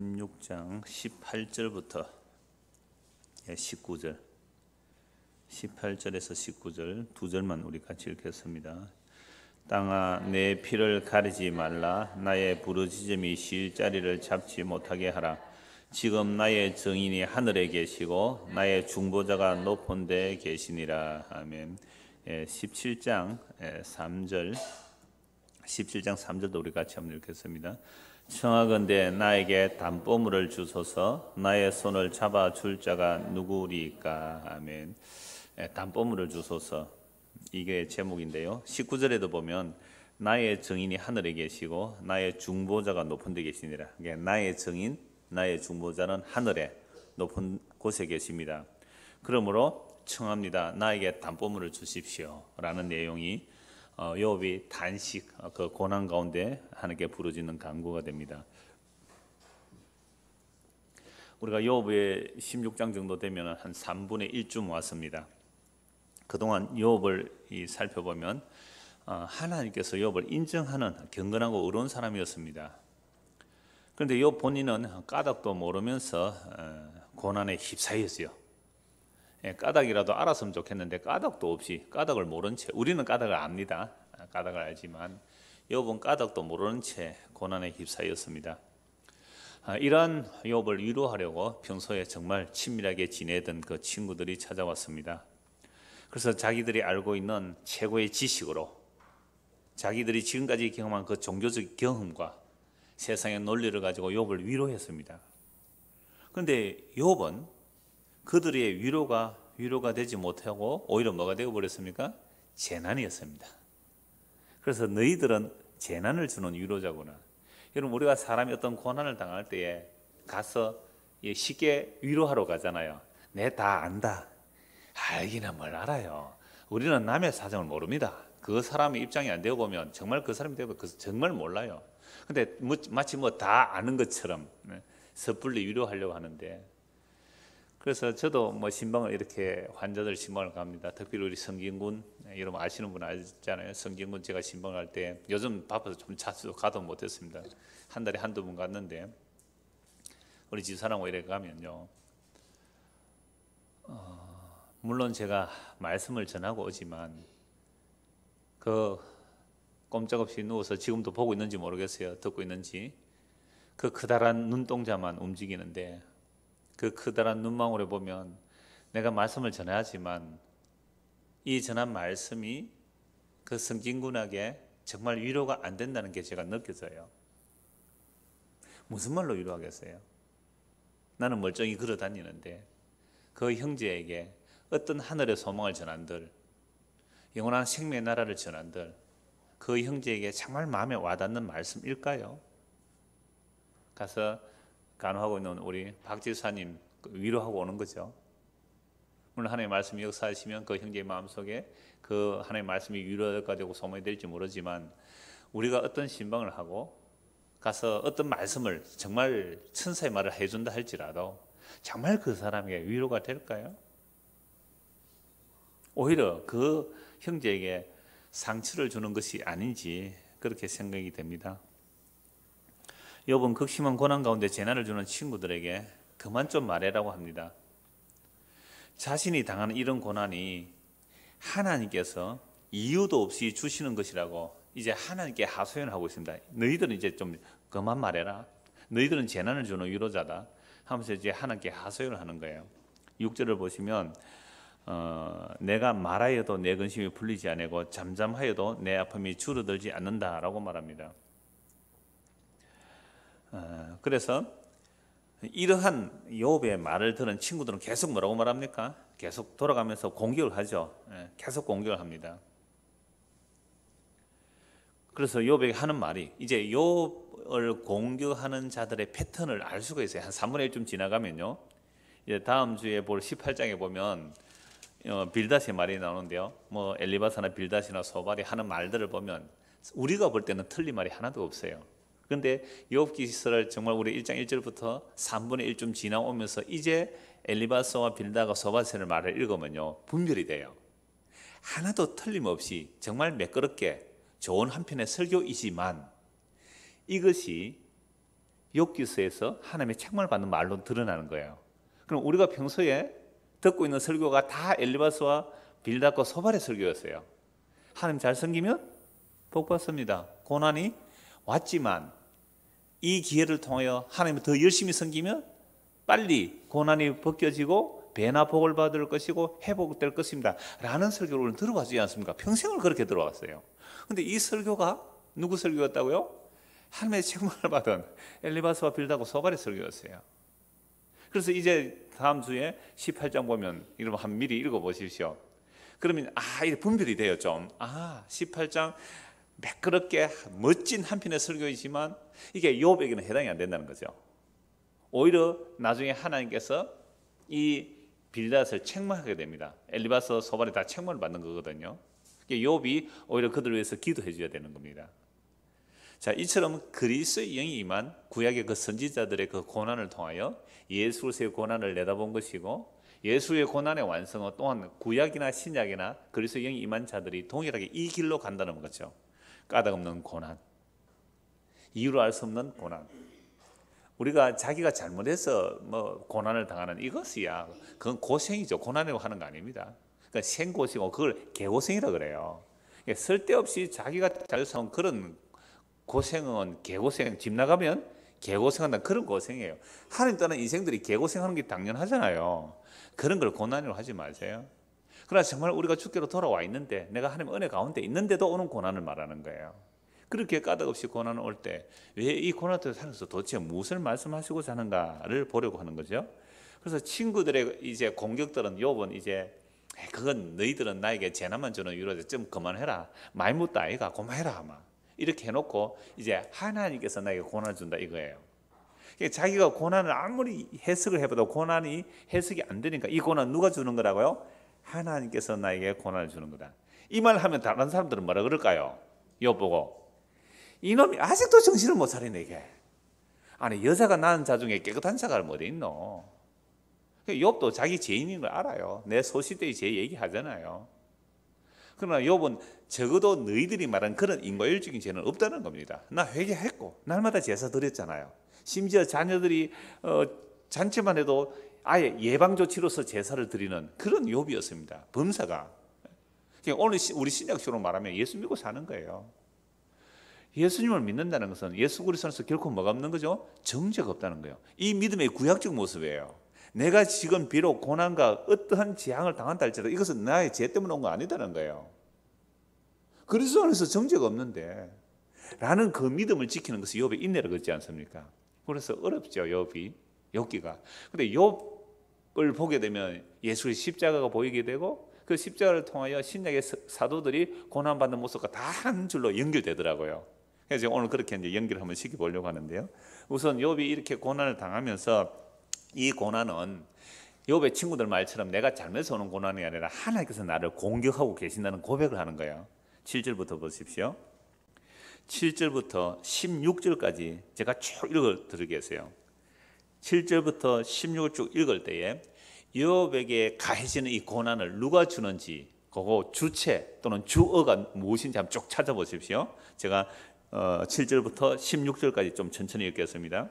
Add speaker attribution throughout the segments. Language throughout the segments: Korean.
Speaker 1: 16장 18절부터 19절 예, 18절에서 19절 두 절만 우리 같이 읽겠습니다. 땅아 내 피를 가리지 말라 나의 부르짖음이 쉴 자리를 잡지 못하게 하라 지금 나의 증인이 하늘에 계시고 나의 중보자가 높은 데 계시니라 아멘. 17장 3절 17장 3절도 우리 같이 한번 읽겠습니다. 청하건대 나에게 담보물을 주소서 나의 손을 잡아 줄 자가 누구리까 아멘 예, 담보물을 주소서 이게 제목인데요 19절에도 보면 나의 증인이 하늘에 계시고 나의 중보자가 높은 데 계시니라 나의 증인 나의 중보자는 하늘에 높은 곳에 계십니다 그러므로 청합니다 나에게 담보물을 주십시오 라는 내용이 어, 요업이 단식 어, 그 고난 가운데 하나님께 부르짖는 간구가 됩니다. 우리가 요업의 16장 정도 되면 한 3분의 1쯤 왔습니다. 그동안 요업을 살펴보면 어, 하나님께서 요업을 인정하는 경건하고 의로운 사람이었습니다. 그런데 요 본인은 까닭도 모르면서 고난에 휩싸였어요. 예, 까닭이라도 알았으면 좋겠는데 까닭도 없이 까닭을 모른 채 우리는 까닭을 압니다. 아, 까닭을 알지만 요번 까닭도 모르는 채 고난에 휩싸였습니다. 아, 이런한 욥을 위로하려고 평소에 정말 친밀하게 지내던 그 친구들이 찾아왔습니다. 그래서 자기들이 알고 있는 최고의 지식으로 자기들이 지금까지 경험한 그 종교적 경험과 세상의 논리를 가지고 욥을 위로했습니다. 그런데 욥은 그들의 위로가 위로가 되지 못하고 오히려 뭐가 되어 버렸습니까? 재난이었습니다. 그래서 너희들은 재난을 주는 위로자구나. 여러분 우리가 사람이 어떤 고난을 당할 때에 가서 쉽게 위로하러 가잖아요. 내다 네, 안다. 알기는 아, 뭘 알아요. 우리는 남의 사정을 모릅니다. 그 사람의 입장이 안 되어 보면 정말 그 사람이 되어 보 정말 몰라요. 근데 마치 뭐 다 아는 것처럼 네, 섣불리 위로하려고 하는데 그래서 저도 뭐 신방을 이렇게 환자들 신방을 갑니다. 특별히 우리 성진군 예, 여러분 아시는 분 알잖아요. 성진군 제가 신방을 할때 요즘 바빠서 좀 자주 가도 못했습니다. 한 달에 한두 번 갔는데 우리 집사람 오히려 가면요. 어, 물론 제가 말씀을 전하고 오지만 그 꼼짝없이 누워서 지금도 보고 있는지 모르겠어요. 듣고 있는지 그 커다란 눈동자만 움직이는데 그 크다란 눈망울에 보면 내가 말씀을 전해야지만 이 전한 말씀이 그 승진군에게 정말 위로가 안 된다는 게 제가 느껴져요. 무슨 말로 위로하겠어요? 나는 멀쩡히 걸어 다니는데 그 형제에게 어떤 하늘의 소망을 전한들 영원한 생명의 나라를 전한들 그 형제에게 정말 마음에 와닿는 말씀일까요? 가서 간호하고 있는 우리 박지사님 그 위로하고 오는 거죠. 물론 하나님의 말씀이 역사하시면 그 형제의 마음속에 그 하나님의 말씀이 위로가 되고 소문이 될지 모르지만 우리가 어떤 신방을 하고 가서 어떤 말씀을 정말 천사의 말을 해준다 할지라도 정말 그 사람에게 위로가 될까요? 오히려 그 형제에게 상처를 주는 것이 아닌지 그렇게 생각이 됩니다. 욥은 극심한 고난 가운데 재난을 주는 친구들에게 그만 좀 말해라고 합니다. 자신이 당하는 이런 고난이 하나님께서 이유도 없이 주시는 것이라고 이제 하나님께 하소연하고 있습니다. 너희들은 이제 좀 그만 말해라. 너희들은 재난을 주는 위로자다. 하면서 이제 하나님께 하소연을 하는 거예요. 6절을 보시면 어, 내가 말하여도 내 근심이 풀리지 않고 잠잠하여도 내 아픔이 줄어들지 않는다라고 말합니다. 그래서 이러한 요업의 말을 들은 친구들은 계속 뭐라고 말합니까? 계속 돌아가면서 공격을 하죠. 예, 계속 공격을 합니다. 그래서 요업에게 하는 말이 이제 요업을 공격하는 자들의 패턴을 알 수가 있어요. 한 3분의 1쯤 지나가면요. 이제 다음 주에 볼 18장에 보면 어, 빌닷의 말이 나오는데요. 뭐 엘리바사나 빌닷이나 소발이 하는 말들을 보면 우리가 볼 때는 틀린 말이 하나도 없어요. 그런데 욥기서를 정말 우리 1장 1절부터 3분의 1쯤 지나오면서 이제 엘리바스와 빌다가 소바세를 말을 읽으면요 분별이 돼요. 하나도 틀림없이 정말 매끄럽게 좋은 한편의 설교이지만 이것이 욥기서에서 하나님의 책망을 받는 말로 드러나는 거예요. 그럼 우리가 평소에 듣고 있는 설교가 다 엘리바스와 빌다과 소발의 설교였어요. 하나님 잘 섬기면 복 받습니다. 고난이 왔지만 이 기회를 통하여 하나님을 더 열심히 섬기면 빨리 고난이 벗겨지고 배나 복을 받을 것이고 회복될 것입니다. 라는 설교를 오늘 들어봤지 않습니까? 평생을 그렇게 들어왔어요. 근데 이 설교가 누구 설교였다고요? 하나님의 책망을 받은 엘리바스와 빌다고 소갈의 설교였어요. 그래서 이제 다음 주에 18장 보면 이런 한 미리 읽어 보십시오. 그러면 아, 이 분별이 돼요, 좀. 아, 18장 매끄럽게 멋진 한 편의 설교이지만 이게 욥에게는 해당이 안 된다는 거죠. 오히려 나중에 하나님께서 이 빌닷을 책망하게 됩니다. 엘리바스 소발이 다 책망을 받는 거거든요. 욥이 오히려 그들을 위해서 기도해 줘야 되는 겁니다. 자, 이처럼 그리스의 영이 임한 구약의 그 선지자들의 그 고난을 통하여 예수의 고난을 내다본 것이고 예수의 고난의 완성은 또한 구약이나 신약이나 그리스의 영이 임한 자들이 동일하게 이 길로 간다는 거죠. 까닭없는 고난, 이유를알 수 없는 고난. 우리가 자기가 잘못해서 뭐 고난을 당하는 이것이야. 그건 고생이죠. 고난이라고 하는 거 아닙니다. 그러니까 생고생이고 그걸 개고생이라 그래요. 그러니까 쓸데없이 자기가 잘못한 그런 고생은 개고생, 집 나가면 개고생한다 그런 고생이에요. 하나님 따는 인생들이 개고생하는 게 당연하잖아요. 그런 걸고난이라고 하지 마세요. 그러나 정말 우리가 주께로 돌아와 있는데 내가 하나님 은혜 가운데 있는데도 오는 고난을 말하는 거예요. 그렇게 까닭없이 고난 올때 왜 이 고난 때 살면서 도대체 무엇을 말씀하시고자 는가를 보려고 하는 거죠. 그래서 친구들의 이제 공격들은 욥은 이제 그건 너희들은 나에게 재난만 주는 유로제 좀 그만해라 많이 다 아이가 고만해라 아마 이렇게 해놓고 이제 하나님께서 나에게 고난을 준다 이거예요. 자기가 고난을 아무리 해석을 해봐도 고난이 해석이 안 되니까 이 고난 누가 주는 거라고요? 하나님께서 나에게 고난을 주는 거다. 이 말 하면 다른 사람들은 뭐라 그럴까요? 요 보고 이놈이 아직도 정신을 못 차리네 이게. 아니 여자가 낳은 자 중에 깨끗한 자가 어디 있노? 그 욥도 자기 죄인인 걸 알아요. 내 소시대의 죄 얘기하잖아요. 그러나 욥은 적어도 너희들이 말한 그런 인과율적인 죄는 없다는 겁니다. 나 회개했고 날마다 제사 드렸잖아요. 심지어 자녀들이 어, 잔치만 해도 아예 예방 조치로서 제사를 드리는 그런 욥이었습니다. 범사가 그러니까 오늘 우리 신약적으로 말하면 예수 믿고 사는 거예요. 예수님을 믿는다는 것은 예수 그리스도 에서 결코 뭐가 없는 거죠? 정죄가 없다는 거예요. 이 믿음의 구약적 모습이에요. 내가 지금 비록 고난과 어떠한 재앙을 당한다 할지라도 이것은 나의 죄 때문에 온 거 아니다는 거예요. 그리스도 안에서 정죄가 없는데 라는 그 믿음을 지키는 것이 욥의 인내라고 지 않습니까? 그래서 어렵죠, 욥이. 욥기가. 근데 욥을 보게 되면 예수의 십자가가 보이게 되고 그 십자가를 통하여 신약의 사도들이 고난 받는 모습과 다 한 줄로 연결되더라고요. 그래서 오늘 그렇게 이제 연결 을 한번 시켜 보려고 하는데요. 우선 욥이 이렇게 고난을 당하면서 이 고난은 욥의 친구들 말처럼 내가 잘못해서 오는 고난이 아니라 하나님께서 나를 공격하고 계신다는 고백을 하는 거예요. 7절부터 보십시오. 7절부터 16절까지 제가 쭉 읽어 드리겠어요. 7절부터 16절 쭉 읽을 때에 요업에게 가해지는 이 고난을 누가 주는지 그거 주체 또는 주어가 무엇인지 한번 쭉 찾아보십시오. 제가 7절부터 어, 16절까지 좀 천천히 읽겠습니다.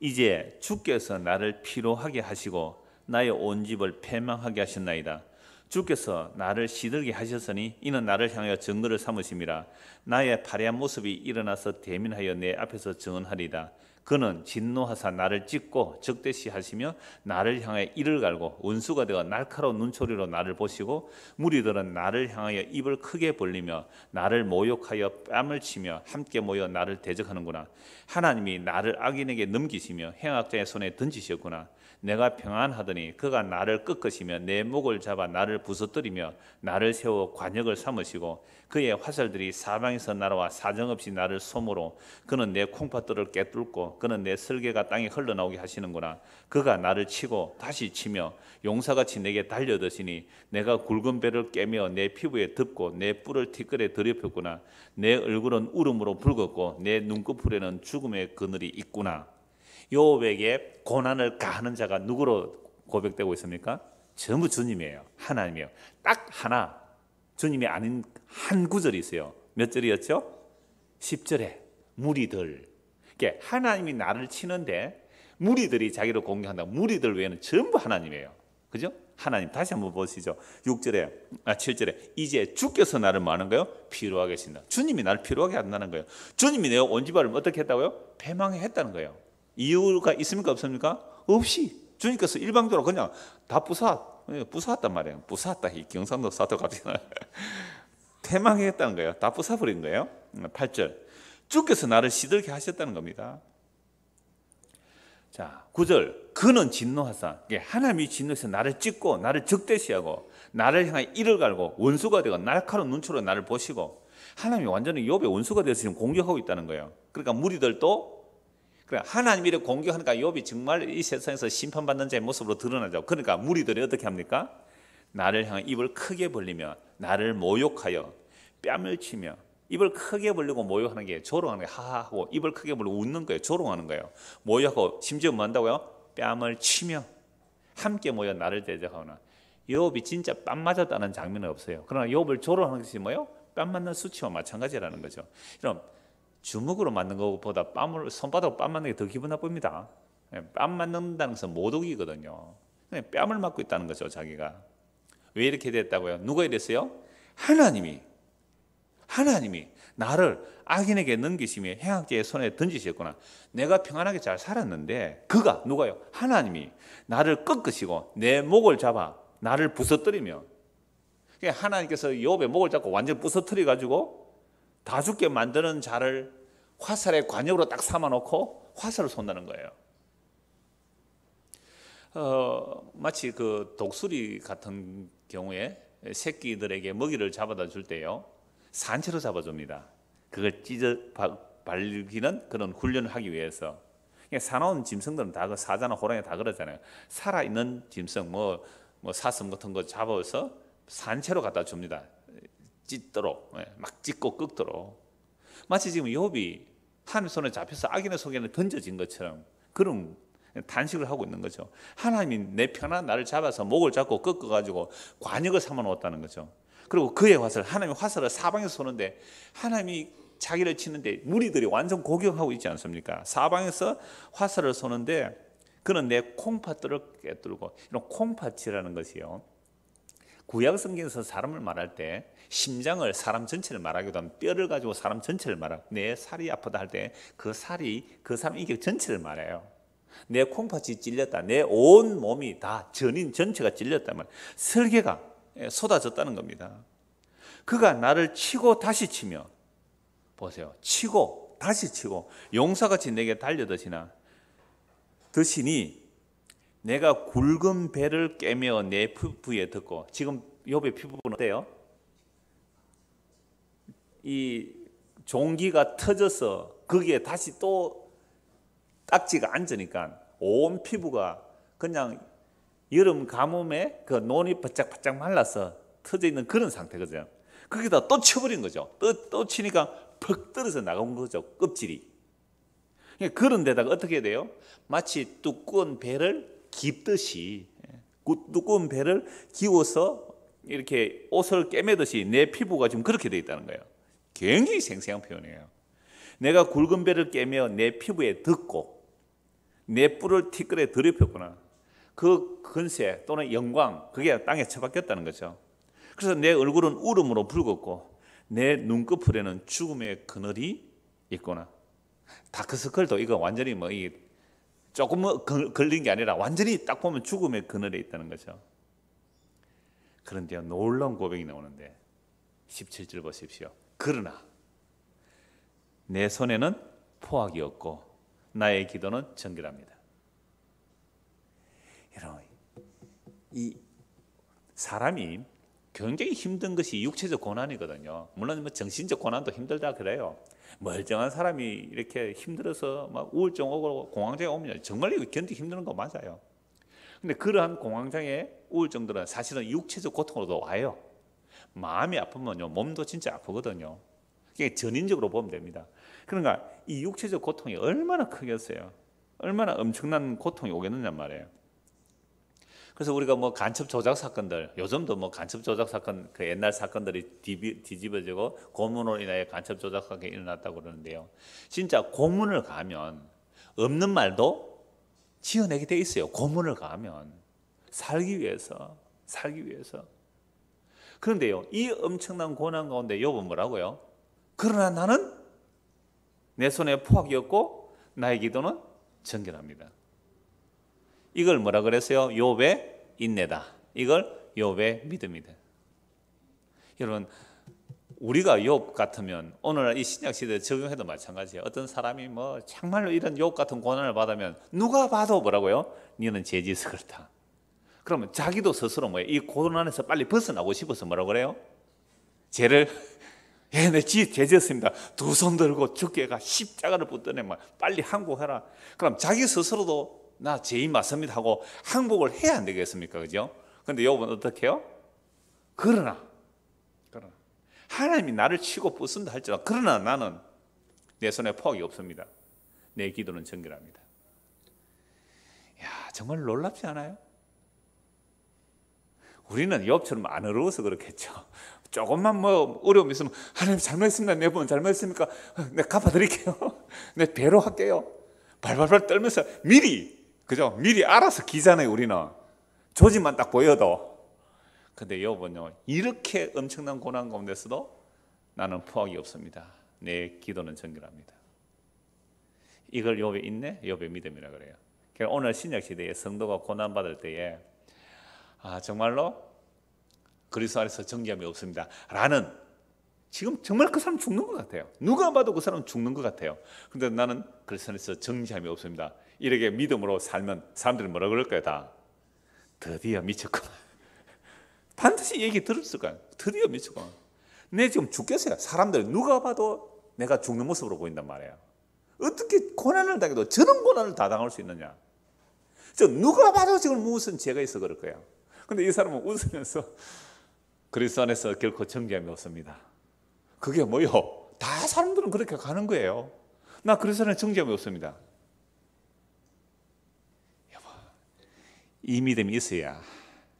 Speaker 1: 이제 주께서 나를 피로하게 하시고 나의 온 집을 패망하게 하셨나이다. 주께서 나를 시들게 하셨으니 이는 나를 향하여 증거를 삼으심이라 나의 파리한 모습이 일어나서 대민하여 내 앞에서 증언하리다. 그는 진노하사 나를 찢고 적대시하시며 나를 향해 이를 갈고 운수가 되어 날카로운 눈초리로 나를 보시고 무리들은 나를 향하여 입을 크게 벌리며 나를 모욕하여 뺨을 치며 함께 모여 나를 대적하는구나 하나님이 나를 악인에게 넘기시며 행악자의 손에 던지셨구나 내가 평안하더니 그가 나를 끄끄시며 내 목을 잡아 나를 부서뜨리며 나를 세워 관역을 삼으시고 그의 화살들이 사방에서 날아와 사정없이 나를 솜으로 그는 내 콩팥들을 깨뚫고 그는 내 설계가 땅에 흘러나오게 하시는구나 그가 나를 치고 다시 치며 용사같이 내게 달려드시니 내가 굵은 배를 깨며 내 피부에 덮고 내 뿔을 티끌에 들여폈구나 내 얼굴은 울음으로 붉었고 내 눈꺼풀에는 죽음의 그늘이 있구나 요업에게 고난을 가하는 자가 누구로 고백되고 있습니까? 전부 주님이에요. 하나님이요. 딱 하나 주님이 아닌 한 구절이 있어요. 몇 절이었죠? 10절에 무리들. 이게 하나님이 나를 치는데 무리들이 자기를 공격한다. 무리들 외에는 전부 하나님이에요. 그죠? 하나님 다시 한번 보시죠. 6절에 아 7절에 이제 주께서 나를 뭐하가요 필요하게 신다. 주님이 나를 필요하게 한다는 거예요. 주님이 내가 온지을 어떻게 했다고요? 배망했다는 거예요. 이유가 있습니까 없습니까? 없이 주님께서 일방적으로 그냥 다 부사 예, 부사왔단 말이에요. 부사왔다 이 경상도 사도 갑자기 태망했다는 거예요. 다 부사버린 거예요. 8절 음, 주께서 나를 시들게 하셨다는 겁니다. 자, 9절. 그는 진노하사. 하나님이 진노해서 나를 찍고, 나를 적대시하고, 나를 향해 이를 갈고, 원수가 되고, 날카로운 눈초로 나를 보시고, 하나님이 완전히 욕의 원수가 되어서 지금 공격하고 있다는 거예요. 그러니까 무리들도 그래 그러니까 하나님을 공격하니까 욥이 정말 이 세상에서 심판받는 자의 모습으로 드러나죠. 그러니까 무리들이 어떻게 합니까? 나를 향한 입을 크게 벌리며 나를 모욕하여 뺨을 치며 입을 크게 벌리고 모욕하는 게 조롱하는 게 하하하고 입을 크게 벌리고 웃는 거예요. 조롱하는 거예요. 모욕하고 심지어 뭐 한다고요? 뺨을 치며 함께 모여 나를 대적하거나 욥이 진짜 뺨 맞았다는 장면은 없어요. 그러나 욥을 조롱하는 것이 뭐예요? 뺨 맞는 수치와 마찬가지라는 거죠. 그럼 주먹으로 맞는 것보다 뺨을 손바닥으로 뺨 맞는 게 더 기분 나쁩니다. 예, 뺨 맞는다는 것은 모독이거든요. 뺨을 맞고 있다는 거죠, 자기가. 왜 이렇게 됐다고요? 누가 이랬어요? 하나님이 하나님이 나를 악인에게 넘기시며 행악자의 손에 던지셨구나. 내가 평안하게 잘 살았는데 그가 누가요? 하나님이 나를 꺾으시고 내 목을 잡아 나를 부서뜨리며 하나님께서 욥의 목을 잡고 완전 부서뜨려 가지고 다 죽게 만드는 자를 화살의 관역으로 딱 삼아놓고 화살을 쏜다는 거예요. 어, 마치 그 독수리 같은 경우에 새끼들에게 먹이를 잡아다 줄 때요. 산채로 잡아줍니다. 그걸 찢어 발기는 그런 훈련을 하기 위해서. 사나운 짐승들은 다 그 사자나 호랑이 다 그러잖아요. 살아있는 짐승, 뭐, 뭐 사슴 같은 거 잡아서 산채로 갖다 줍니다. 찢도록 예, 막 찢고 끄도록 마치 지금 욥이 한 손에 잡혀서 악인의 속에는 던져진 것처럼 그런 단식을 하고 있는 거죠. 하나님이 내 편한 나를 잡아서 목을 잡고 꺾어가지고 관역을 삼아놓았다는 거죠. 그리고 그의 화살, 하나님의 화살을 사방에서 쏘는데 하나님이 자기를 치는데 무리들이 완전 고격하고 있지 않습니까? 사방에서 화살을 쏘는데 그는 내 콩팥들을 깨뜨리고 이런 콩팥이라는 것이요. 구약 성경에서 사람을 말할 때 심장을 사람 전체를 말하기도 하면 뼈를 가지고 사람 전체를 말하고 내 살이 아프다 할 때 그 살이 그 사람 인격 전체를 말해요. 내 콩팥이 찔렸다. 내 온 몸이 다 전인 전체가 찔렸다면 설계가 예, 쏟아졌다는 겁니다. 그가 나를 치고 다시 치며 보세요. 치고 다시 치고 용사같이 내게 달려드시나 드시니 내가 굵은 배를 깨며 내 피부에 듣고 지금 욥의 피부는 어때요? 이 종기가 터져서 거기에 다시 또 딱지가 앉으니까 온 피부가 그냥 여름 가뭄에 그 논이 바짝바짝 말라서 터져 있는 그런 상태거든요. 거기다 또 쳐버린 거죠. 또, 또 치니까 퍽 떨어져 나간 거죠. 껍질이. 예, 그런 데다가 어떻게 돼요? 마치 두꺼운 배를 깊듯이 예, 두꺼운 배를 기워서 이렇게 옷을 꿰매듯이 내 피부가 지금 그렇게 돼 있다는 거예요. 굉장히 생생한 표현이에요. 내가 굵은 배를 깨며 내 피부에 듣고 내 뿔을 티끌에 들이폈구나. 그 근세 또는 영광 그게 땅에 처박혔다는 거죠. 그래서 내 얼굴은 울음으로 붉었고 내 눈꺼풀에는 죽음의 그늘이 있구나. 다크서클도 이거 완전히 뭐 이 조금 뭐 걸린 게 아니라 완전히 딱 보면 죽음의 그늘에 있다는 거죠. 그런데 놀라운 고백이 나오는데 17절 보십시오. 그러나 내 손에는 포악이었고 나의 기도는 정결합니다. 여러분, 이 사람이 굉장히 힘든 것이 육체적 고난이거든요. 물론 뭐 정신적 고난도 힘들다 그래요. 멀쩡한 사람이 이렇게 힘들어서 막 우울증 오고 공황장애 오면 정말 이거 견디기 힘든 거 맞아요. 근데 그러한 공황장애 우울증들은 사실은 육체적 고통으로도 와요. 마음이 아프면요, 몸도 진짜 아프거든요. 이게 전인적으로 보면 됩니다. 그러니까 이 육체적 고통이 얼마나 크겠어요? 얼마나 엄청난 고통이 오겠느냐 말이에요. 그래서 우리가 뭐 간첩 조작 사건들, 요즘도 뭐 간첩 조작 사건, 그 옛날 사건들이 뒤집어지고 고문으로 인하여 간첩 조작 사건이 일어났다고 그러는데요. 진짜 고문을 가면 없는 말도 지어내게 돼 있어요. 고문을 가면 살기 위해서, 살기 위해서. 그런데요, 이 엄청난 고난 가운데 욥은 뭐라고요? 그러나 나는 내 손에 포악이었고 나의 기도는 정결합니다. 이걸 뭐라 그랬어요? 욥의 인내다. 이걸 욥의 믿음이다. 여러분 우리가 욥 같으면 오늘이 신약 시대에 적용해도 마찬가지예요. 어떤 사람이 뭐 정말로 이런 욥 같은 고난을 받으면 누가 봐도 뭐라고요? 너는 죄지스럽다. 그러면 자기도 스스로 뭐예요? 이 고난에서 빨리 벗어나고 싶어서 뭐라고 그래요? 죄를 예, 내 지, 죄지습니다두 손 들고 죽게가 십자가를 붙드네. 막 뭐, 빨리 항복해라. 그럼 자기 스스로도 나 죄인 맞습니다 하고 항복을 해야 안 되겠습니까? 그죠? 근데 여러분 어떻게 해요? 그러나, 그러나, 하나님이 나를 치고 부순다 할지라도, 그러나 나는 내 손에 포악이 없습니다. 내 기도는 정결합니다. 야, 정말 놀랍지 않아요? 우리는 옆처럼안 어려워서 그렇겠죠. 조금만 뭐어려움 있으면 하나님 잘못했습니다. 내분 잘못했습니까? 내가 네, 갚아드릴게요. 내 네, 배로 할게요. 발발발 떨면서 미리 그죠? 미리 알아서 기잖아요. 우리는 조짐만 딱 보여도. 근데 여보요 이렇게 엄청난 고난 가운데서도 나는 포악이 없습니다. 내 기도는 정결합니다. 이걸 요배 인내, 요배 믿음이라 그래요. 오늘 신약 시대에 성도가 고난 받을 때에 아 정말로 그리스도 안에서 정죄함이 없습니다. 라는 지금 정말 그 사람 죽는 것 같아요. 누가 봐도 그 사람 죽는 것 같아요. 근데 나는 그리스도 안에서 정죄함이 없습니다. 이렇게 믿음으로 살면 사람들이 뭐라 그럴 거야 다. 드디어 미쳤구나. 반드시 얘기 들었을 거야. 드디어 미쳤구나. 내 지금 죽겠어요. 사람들 누가 봐도 내가 죽는 모습으로 보인단 말이에 어떻게 고난을 당해도 저런 고난을 다 당할 수 있느냐? 저 누가 봐도 지금 무슨 죄가 있어 그럴 거야. 근데 이 사람은 웃으면서 그리스도 안에서 결코 정죄함이 없습니다. 그게 뭐요? 다 사람들은 그렇게 가는 거예요. 나그리스 안에 정죄함이 없습니다. 여보, 이 믿음이 있어야,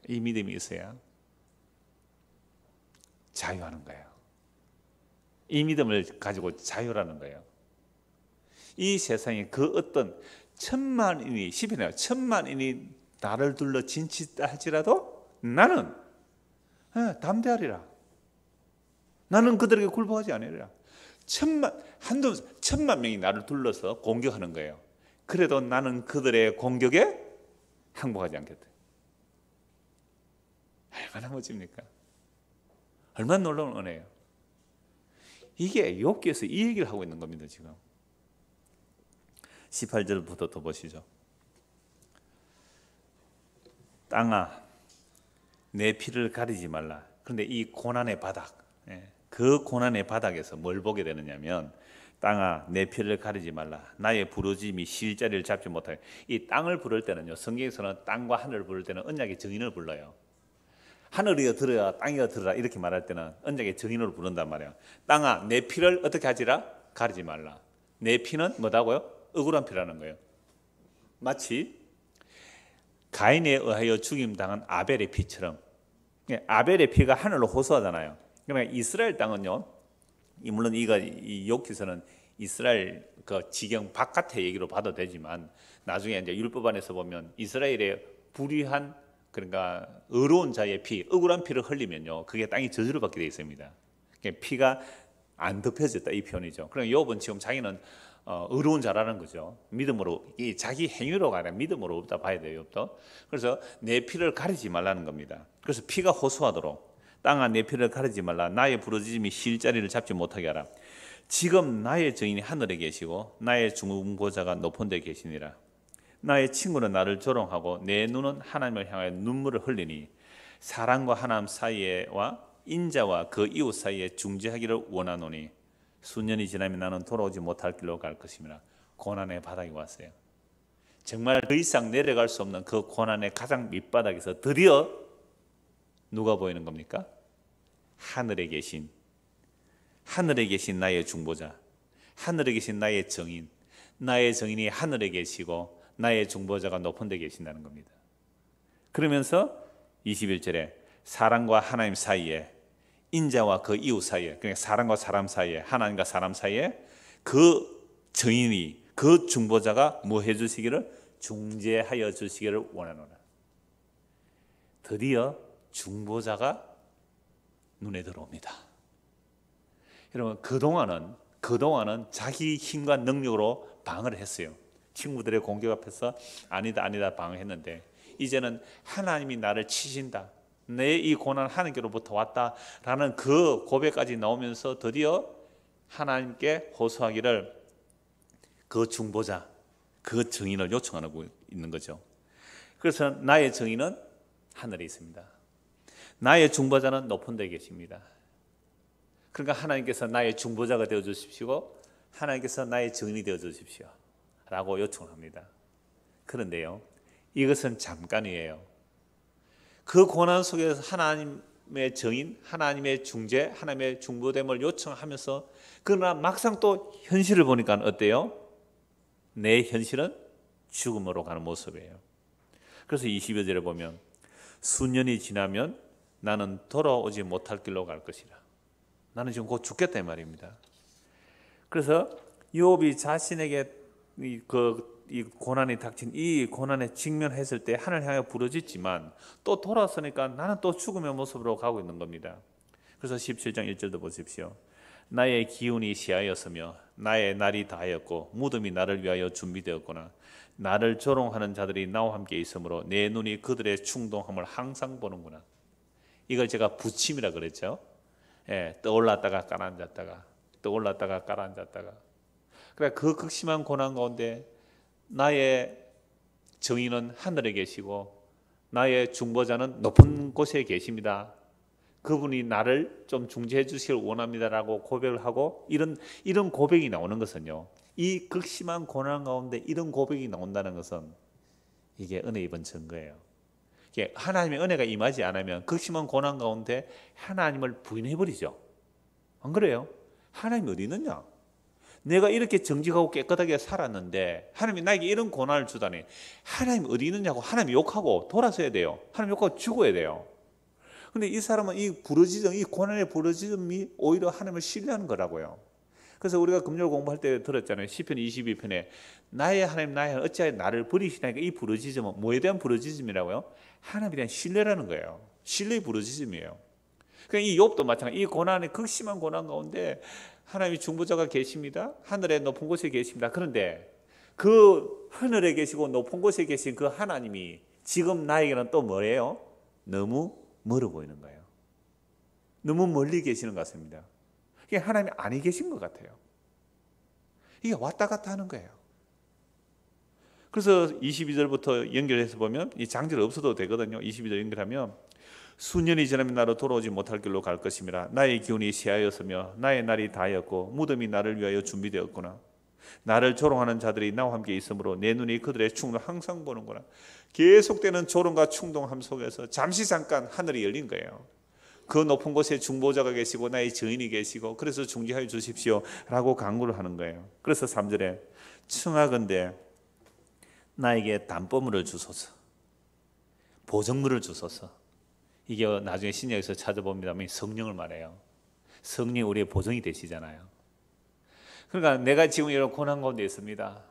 Speaker 1: 이 믿음이 있어야 자유하는 거예요. 이 믿음을 가지고 자유라는 거예요. 이 세상에 그 어떤 천만인이, 시편에 천만인이 나를 둘러 진치다 할지라도 나는 예, 담대하리라. 나는 그들에게 굴복하지 않으리라. 천만 한두 천만 명이 나를 둘러서 공격하는 거예요. 그래도 나는 그들의 공격에 항복하지 않겠다. 얼마나 멋집니까? 얼마나 놀라운 은혜예요. 이게 욥기에서 이 얘기를 하고 있는 겁니다, 지금. 18절부터 더 보시죠. 땅아 내 피를 가리지 말라. 그런데 이 고난의 바닥, 예, 그 고난의 바닥에서 뭘 보게 되느냐면 땅아 내 피를 가리지 말라. 나의 부르짐이 실자리를 잡지 못하게. 이 땅을 부를 때는요. 성경에서는 땅과 하늘을 부를 때는 언약의 증인을 불러요. 하늘이여 들어야 땅이여 들어라 이렇게 말할 때는 언약의 증인으로 부른단 말이야. 땅아 내 피를 어떻게 하지라 가리지 말라. 내 피는 뭐다고요? 억울한 피라는 거예요. 마치 가인에 의하여 죽임당한 아벨의 피처럼 예, 아벨의 피가 하늘로 호소하잖아요. 그러니까 이스라엘 땅은요. 물론 이거 이 욕기서는 이스라엘 그 지경 바깥의 얘기로 봐도 되지만 나중에 이제 율법 안에서 보면 이스라엘의 불의한 그러니까 의로운 자의 피, 억울한 피를 흘리면요. 그게 땅이 저주를 받게 되어 있습니다. 그러니까 피가 안 덮여졌다 이 표현이죠. 그럼 그러니까 요번 지금 자기는 어, 의로운 자라는 거죠. 믿음으로 이 자기 행위로가 아니라 믿음으로 없다 봐야 돼요. 없다. 그래서 내 피를 가리지 말라는 겁니다. 그래서 피가 호소하도록 땅아 내 피를 가리지 말라 나의 부러짐이 실자리를 잡지 못하게 하라. 지금 나의 증인이 하늘에 계시고 나의 중보자가 높은 데 계시니라. 나의 친구는 나를 조롱하고 내 눈은 하나님을 향하여 눈물을 흘리니 사랑과 하나님 사이에와 인자와 그 이웃 사이에 중재하기를 원하노니 수년이 지나면 나는 돌아오지 못할 길로 갈 것입니다. 고난의 바닥이 왔어요. 정말 더 이상 내려갈 수 없는 그 고난의 가장 밑바닥에서 드디어 누가 보이는 겁니까? 하늘에 계신 하늘에 계신 나의 중보자, 하늘에 계신 나의 정인, 나의 정인이 하늘에 계시고 나의 중보자가 높은 데 계신다는 겁니다. 그러면서 21절에 사랑과 하나님 사이에 인자와 그 이웃 사이에, 그러니까 사람과 사람 사이에, 하나님과 사람 사이에 그 증인이, 그 중보자가 뭐 해주시기를? 중재하여 주시기를 원하노라. 드디어 중보자가 눈에 들어옵니다. 여러분, 그동안은, 그동안은 자기 힘과 능력으로 방을 했어요. 친구들의 공격 앞에서 아니다, 아니다 방을 했는데, 이제는 하나님이 나를 치신다. 내이 고난 하나님께로부터 왔다라는 그 고백까지 나오면서 드디어 하나님께 호소하기를 그 중보자, 그 증인을 요청하고 있는 거죠. 그래서 나의 증인은 하늘에 있습니다. 나의 중보자는 높은 데 계십니다. 그러니까 하나님께서 나의 중보자가 되어 주십시오. 하나님께서 나의 증인이 되어 주십시오. 라고 요청합니다. 그런데요. 이것은 잠깐이에요. 그 고난 속에서 하나님의 정인, 하나님의 중재, 하나님의 중보됨을 요청하면서 그러나 막상 또 현실을 보니까 어때요? 내 현실은 죽음으로 가는 모습이에요. 그래서 20여 절에 보면 수년이 지나면 나는 돌아오지 못할 길로 갈 것이라. 나는 지금 곧 죽겠다 이 말입니다. 그래서 요업이 자신에게 그이 고난이 닥친 이 고난에 직면했을 때 하늘 향해 부르짖지만 또 돌아서니까 나는 또 죽음의 모습으로 가고 있는 겁니다. 그래서 17장 1절도 보십시오. 나의 기운이 시하였으며 나의 날이 다하였고 무덤이 나를 위하여 준비되었구나. 나를 조롱하는 자들이 나와 함께 있으므로 내 눈이 그들의 충동함을 항상 보는구나. 이걸 제가 부침이라 그랬죠. 예, 떠올랐다가 깔아앉았다가 떠올랐다가 깔아앉았다가. 그래 그 극심한 고난 가운데 나의 정의는 하늘에 계시고 나의 중보자는 높은 곳에 계십니다. 그분이 나를 좀 중재해 주시길 원합니다라고 고백을 하고 이런 이런 고백이 나오는 것은요. 이 극심한 고난 가운데 이런 고백이 나온다는 것은 이게 은혜 입은 증거예요. 이게 하나님의 은혜가 임하지 않으면 극심한 고난 가운데 하나님을 부인해 버리죠. 안 그래요? 하나님 어디 있느냐? 내가 이렇게 정직하고 깨끗하게 살았는데 하나님이 나에게 이런 고난을 주다니 하나님 어디 있느냐고 하나님 욕하고 돌아서야 돼요. 하나님 욕하고 죽어야 돼요. 근데 이 사람은 이 부르짖음, 이 고난의 부르짖음이 오히려 하나님을 신뢰하는 거라고요. 그래서 우리가 금요일 공부할 때 들었잖아요. 시편 22편에 나의 하나님 나의 하나님 어찌하여 나를 버리시나니까 이 부르짖음은 뭐에 대한 부르짖음이라고요? 하나님에 대한 신뢰라는 거예요. 신뢰의 부르짖음이에요. 그러니까 이 욥도 마찬가지. 이 고난의 극심한 고난 가운데 하나님이 중보자가 계십니다. 하늘의 높은 곳에 계십니다. 그런데 그 하늘에 계시고 높은 곳에 계신 그 하나님이 지금 나에게는 또 뭐예요? 너무 멀어 보이는 거예요. 너무 멀리 계시는 것 같습니다. 이게 하나님이 아니 계신 것 같아요. 이게 왔다 갔다 하는 거예요. 그래서 22절부터 연결해서 보면 이 장절 없어도 되거든요. 22절 연결하면 수년이 지나면 나로 돌아오지 못할 길로 갈것입니라 나의 기운이 쇠하였으며 나의 날이 다였고 무덤이 나를 위하여 준비되었구나 나를 조롱하는 자들이 나와 함께 있으므로 내 눈이 그들의 충동 항상 보는구나 계속되는 조롱과 충동함 속에서 잠시 잠깐 하늘이 열린 거예요 그 높은 곳에 중보자가 계시고 나의 증인이 계시고 그래서 중지하여 주십시오 라고 강구를 하는 거예요 그래서 3절에 청하건대 나에게 담보물을 주소서 보증물을 주소서 이게 나중에 신약에서 찾아봅니다만 성령을 말해요. 성령 우리의 보증이 되시잖아요. 그러니까 내가 지금 이런 고난 가운데 있습니다.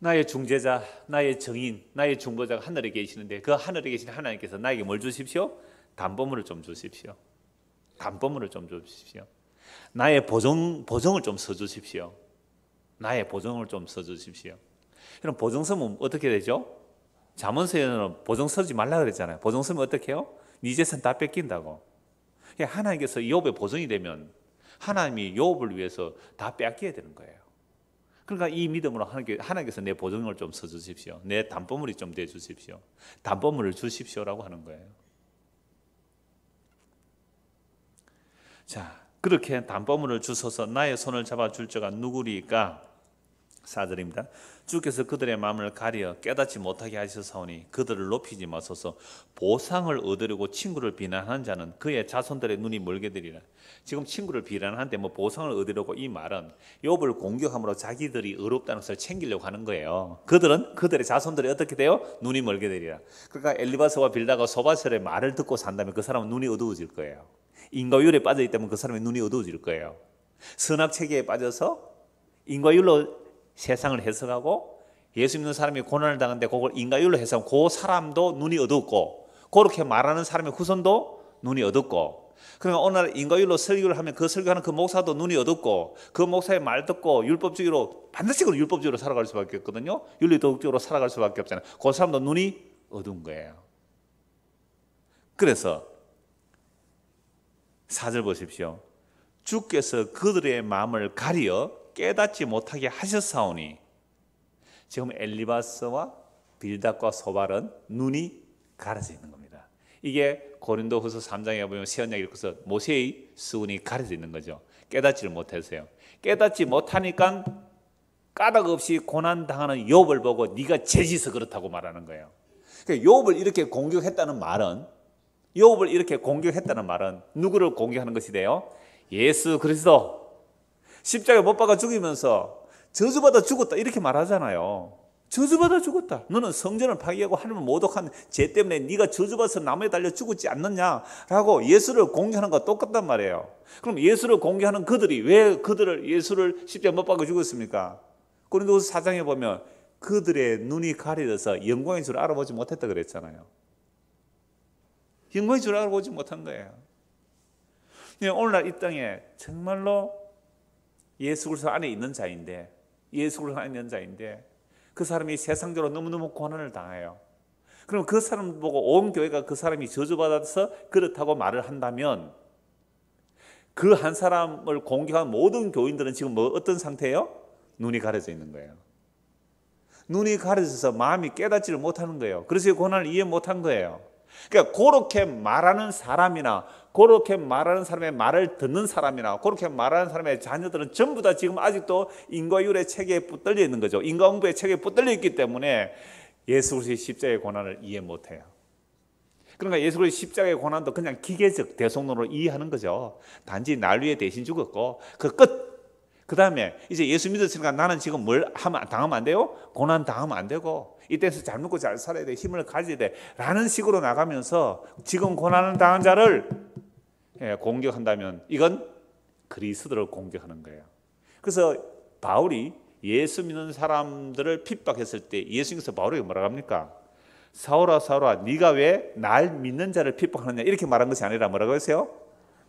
Speaker 1: 나의 중재자, 나의 정인, 나의 중보자가 하늘에 계시는데 그 하늘에 계신 하나님께서 나에게 뭘 주십시오? 담보물을 좀 주십시오. 담보물을 좀 주십시오. 나의 보증 보증을 좀 써주십시오. 나의 보증을 좀 써주십시오. 그럼 보증서는 어떻게 되죠? 자문서에는 보증 서지 말라 그랬잖아요. 보증 서면 어떻게 해요? 네 재산 다 뺏긴다고. 그러니까 하나님께서 욥의 보증이 되면 하나님이 욥을 위해서 다 뺏겨야 되는 거예요. 그러니까 이 믿음으로 하나님께서 내 보증을 좀 써주십시오. 내 담보물이 좀 돼주십시오. 담보물을 주십시오라고 하는 거예요. 자, 그렇게 담보물을 주소서 나의 손을 잡아줄 자가 누구리까? 사절입니다. 주께서 그들의 마음을 가려 깨닫지 못하게 하시사오니 그들을 높이지 마소서 보상을 얻으려고 친구를 비난한 자는 그의 자손들의 눈이 멀게 되리라. 지금 친구를 비난하데뭐 보상을 얻으려고 이 말은 욥을 공격함으로 자기들이 의롭다는 것을 챙기려고 하는 거예요. 그들은 그들의 자손들이 어떻게 돼요? 눈이 멀게 되리라. 그러니까 엘리바스와 빌다가 소바셀의 말을 듣고 산다면 그 사람은 눈이 어두워질 거예요. 인과율에 빠져 있다면 그 사람의 눈이 어두워질 거예요. 선악 체계에 빠져서 인과율로 세상을 해석하고 예수 믿는 사람이 고난을 당한데 그걸 인과율로 해석하면 그 사람도 눈이 어둡고 그렇게 말하는 사람의 후손도 눈이 어둡고 그러면 오늘 인과율로 설교를 하면 그 설교하는 그 목사도 눈이 어둡고 그 목사의 말 듣고 율법적으로 반드시 그율법적으로 살아갈 수밖에 없거든요. 윤리 도덕적으로 살아갈 수밖에 없잖아요. 그 사람도 눈이 어두운 거예요. 그래서 사절 보십시오. 주께서 그들의 마음을 가리어 깨닫지 못하게 하셨사오니 지금 엘리바스와 빌닷과 소발은 눈이 가려져 있는 겁니다. 이게 고린도후서 3장에 보면 시언약 읽고서 모세의 수운이 가려져 있는 거죠. 깨닫지를 못해서요. 깨닫지 못하니까 까닭 없이 고난 당하는 욥을 보고 네가 죄지서 그렇다고 말하는 거예요. 그러니까 욥을 이렇게 공격했다는 말은 욥을 이렇게 공격했다는 말은 누구를 공격하는 것이 돼요? 예수 그리스도 십자가에 못 박아 죽이면서 저주받아 죽었다 이렇게 말하잖아요. 저주받아 죽었다. 너는 성전을 파괴하고 하나님을 모독한 죄 때문에 네가 저주받아서 나무에 달려 죽었지 않느냐라고 예수를 공개하는 것과 똑같단 말이에요. 그럼 예수를 공개하는 그들이 왜 그들을 예수를 십자가에 못 박아 죽었습니까 고린도후서 4장에 보면 그들의 눈이 가려져서 영광의 줄 알아보지 못했다 그랬잖아요. 영광의 줄 알아보지 못한 거예요. 예, 오늘날 이 땅에 정말로 예수 그리스도 안에 있는 자인데 예수 그리스도 안에 있는 자인데 그 사람이 세상적으로 너무너무 고난을 당해요. 그럼 그 사람 보고 온 교회가 그 사람이 저주받아서 그렇다고 말을 한다면 그 한 사람을 공격한 모든 교인들은 지금 뭐 어떤 상태예요? 눈이 가려져 있는 거예요. 눈이 가려져서 마음이 깨닫지를 못하는 거예요. 그래서 고난을 이해 못한 거예요. 그러니까 그렇게 말하는 사람이나 그렇게 말하는 사람의 말을 듣는 사람이나 그렇게 말하는 사람의 자녀들은 전부 다 지금 아직도 인과율의 체계에 붙들려 있는 거죠. 인과응보의 체계에 붙들려 있기 때문에 예수 그리스도의 십자의 고난을 이해 못해요. 그러니까 예수 그리스도의 십자가의 고난도 그냥 기계적 대성론으로 이해하는 거죠. 단지 날 위해 대신 죽었고 그 끝. 그 다음에 이제 예수 믿었으니까 나는 지금 뭘 하면 당하면 안 돼요? 고난 당하면 안 되고 이때서잘 먹고 잘 살아야 돼 힘을 가져야 돼라는 식으로 나가면서 지금 고난을 당한 자를 예, 공격한다면 이건 그리스도를 공격하는 거예요. 그래서 바울이 예수 믿는 사람들을 핍박했을 때 예수님께서 바울에게 뭐라고 합니까? 사울아 사울아 네가 왜 날 믿는 자를 핍박하느냐 이렇게 말한 것이 아니라 뭐라고 했어요?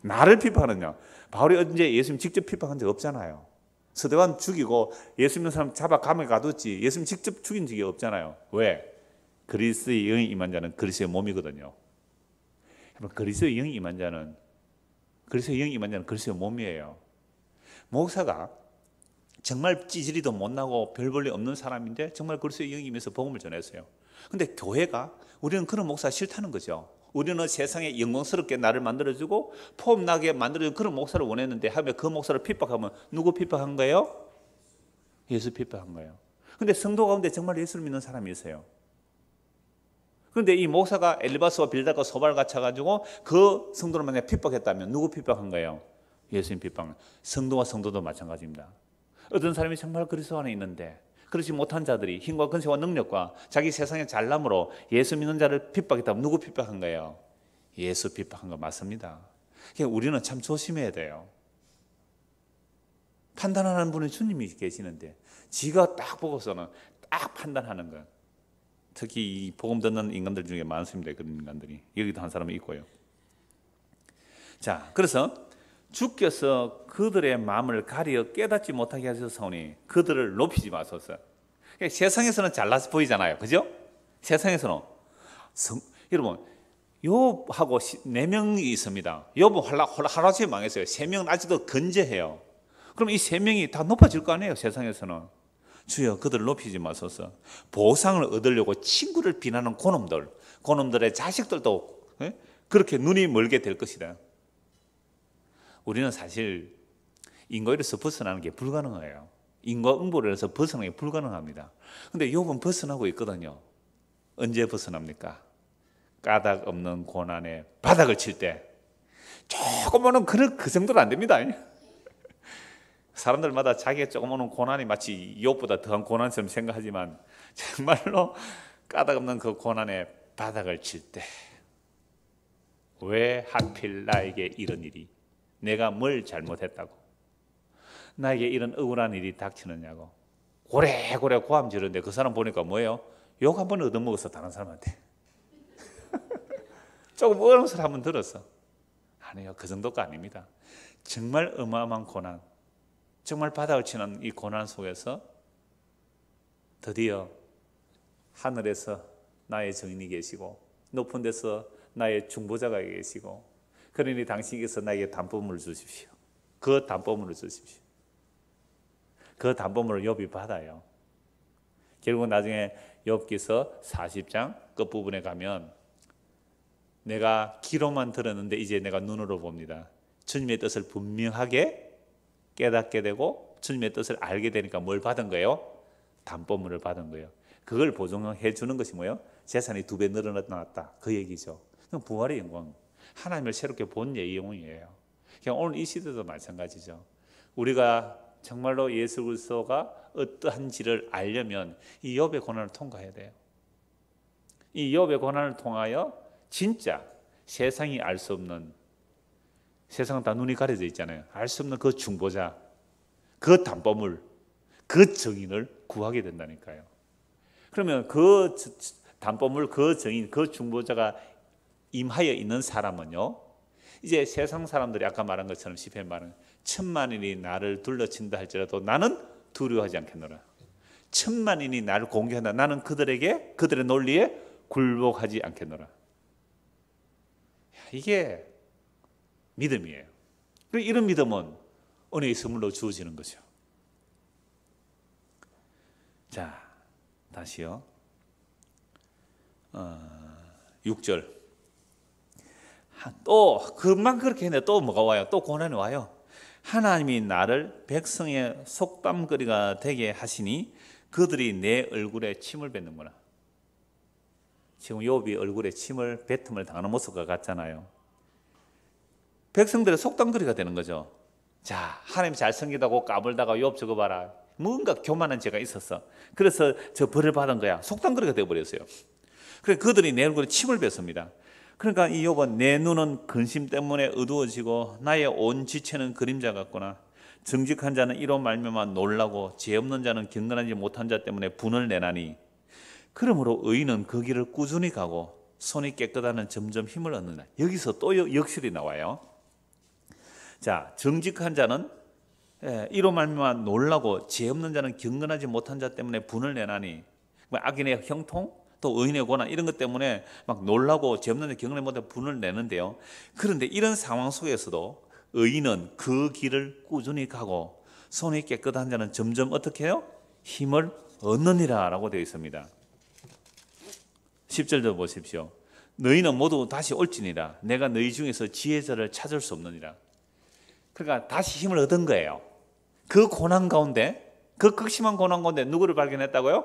Speaker 1: 나를 핍박하느냐 바울이 언제 예수님 직접 핍박한 적 없잖아요 서대반 죽이고 예수 믿는 사람 잡아 감옥에 가뒀지 예수님 직접 죽인 적이 없잖아요 왜? 그리스의 영이 임한 자는 그리스의 몸이거든요 그리스의 영이 임한 자는 그래서 영이 만냐는 글쎄요 몸이에요. 목사가 정말 찌질이도 못 나고 별 볼일 없는 사람인데 정말 글쎄요 영이면서 복음을 전했어요. 근데 교회가 우리는 그런 목사 싫다는 거죠. 우리는 세상에 영광스럽게 나를 만들어주고 폼나게 만들어준 그런 목사를 원했는데 하며 그 목사를 핍박하면 누구 핍박한 거예요? 예수 핍박한 거예요. 근데 성도 가운데 정말 예수를 믿는 사람이 있어요. 그런데 이 목사가 엘리바스와 빌닷가 소발 을갖춰가지고그 성도를 만약 핍박했다면 누구 핍박한 거예요? 예수님 핍박. 성도와 성도도 마찬가지입니다. 어떤 사람이 정말 그리스도 안에 있는데 그렇지 못한 자들이 힘과 근세와 능력과 자기 세상의 잘남으로 예수 믿는 자를 핍박했다면 누구 핍박한 거예요? 예수 핍박한 거 맞습니다. 그러니까 우리는 참 조심해야 돼요. 판단하는 분은 주님이 계시는데 지가 딱 보고서는 딱 판단하는 거예요. 특히 이 복음 듣는 인간들 중에 많습니다. 그런 인간들이 여기도 한 사람이 있고요. 자, 그래서 주께서 그들의 마음을 가려 깨닫지 못하게 하셨사오니 그들을 높이지 마소서. 그러니까 세상에서는 잘나서 보이잖아요, 그죠? 세상에서는 성, 여러분 욥하고 네 명이 있습니다. 욥은 하루아침에 망했어요. 세 명은 아직도 건재해요. 그럼 이 세 명이 다 높아질 거 아니에요, 세상에서는. 주여 그들을 높이지 마소서. 보상을 얻으려고 친구를 비난한 고놈들, 고놈들의 자식들도 예? 그렇게 눈이 멀게 될 것이다. 우리는 사실 인과에서 벗어나는 게 불가능해요. 인과응보를 해서 벗어나는 게 불가능합니다. 근데 욕은 벗어나고 있거든요. 언제 벗어납니까? 까닭 없는 고난에 바닥을 칠 때. 조금은 만 그, 그 정도는 안 됩니다. 사람들마다 자기가 조금 오는 고난이 마치 욕보다 더한 고난처럼 생각하지만 정말로 까닭없는 그 고난의 바닥을 칠 때 왜 하필 나에게 이런 일이 내가 뭘 잘못했다고 나에게 이런 억울한 일이 닥치느냐고 고래고래 고함 지르는데 그 사람 보니까 뭐예요? 욕 한번 얻어먹었어 다른 사람한테 조금 어려운 소리 한번 들었어 아니요 그 정도가 아닙니다 정말 어마어마한 고난 정말 바닥을 치는 이 고난 속에서 드디어 하늘에서 나의 정인이 계시고 높은 데서 나의 중보자가 계시고 그러니 당신께서 나에게 담보물을 주십시오. 그 담보물을 주십시오. 그 담보물을 욥이 받아요. 결국 나중에 욥기서 40장 끝부분에 가면 내가 귀로만 들었는데 이제 내가 눈으로 봅니다. 주님의 뜻을 분명하게 깨닫게 되고 주님의 뜻을 알게 되니까 뭘 받은 거예요? 담보물을 받은 거예요. 그걸 보증해 주는 것이 뭐예요? 재산이 두 배 늘어났다. 그 얘기죠. 그럼 부활의 영광. 하나님을 새롭게 본 예용이에요. 그냥 오늘 이 시대도 마찬가지죠. 우리가 정말로 예수 그리스도가 어떠한지를 알려면 이 욥의 고난을 통과해야 돼요. 이 욥의 고난을 통하여 진짜 세상이 알 수 없는 세상은 다 눈이 가려져 있잖아요. 알 수 없는 그 중보자, 그 담보물, 그 증인을 구하게 된다니까요. 그러면 그 담보물, 그 증인, 그 중보자가 임하여 있는 사람은요. 이제 세상 사람들이 아까 말한 것처럼 시편 말은 천만인이 나를 둘러친다 할지라도 나는 두려워하지 않겠노라. 천만인이 나를 공격한다. 나는 그들에게 그들의 논리에 굴복하지 않겠노라. 이게 믿음이에요. 그 이런 믿음은 은혜의 선물로 주어지는 거죠. 자, 다시요. 어, 6절. 또, 금방 그렇게 했는또 뭐가 와요? 또 고난이 와요. 하나님이 나를 백성의 속담거리가 되게 하시니 그들이 내 얼굴에 침을 뱉는구나. 지금 요비 얼굴에 침을 뱉음을 당하는 모습과 같잖아요. 백성들의 속당거리가 되는 거죠. 자, 하나님 잘생기다고 까불다가 욥 저거 봐라. 뭔가 교만한 죄가 있었어. 그래서 저 벌을 받은 거야. 속당거리가 되어버렸어요. 그래 그들이 내 얼굴에 침을 뱉습니다. 그러니까 이 욥은 내 눈은 근심 때문에 어두워지고 나의 온 지체는 그림자 같구나. 정직한 자는 이런 말면만 놀라고 죄 없는 자는 경건하지 못한 자 때문에 분을 내나니 그러므로 의인은 그 길을 꾸준히 가고 손이 깨끗하는 점점 힘을 얻는다. 여기서 또 역실이 나와요. 자, 정직한 자는 예, 이로 말미암아 놀라고 죄 없는 자는 경건하지 못한 자 때문에 분을 내나니 뭐 악인의 형통 또 의인의 고난 이런 것 때문에 막 놀라고 죄 없는 자 경건하지 못한 분을 내는데요. 그런데 이런 상황 속에서도 의인은 그 길을 꾸준히 가고 손이 깨끗한 자는 점점 어떻게 해요? 힘을 얻느니라 라고 되어 있습니다. 10절도 보십시오. 너희는 모두 다시 올지니라. 내가 너희 중에서 지혜자를 찾을 수 없느니라. 그러니까 다시 힘을 얻은 거예요. 그 고난 가운데, 그 극심한 고난 가운데 누구를 발견했다고요?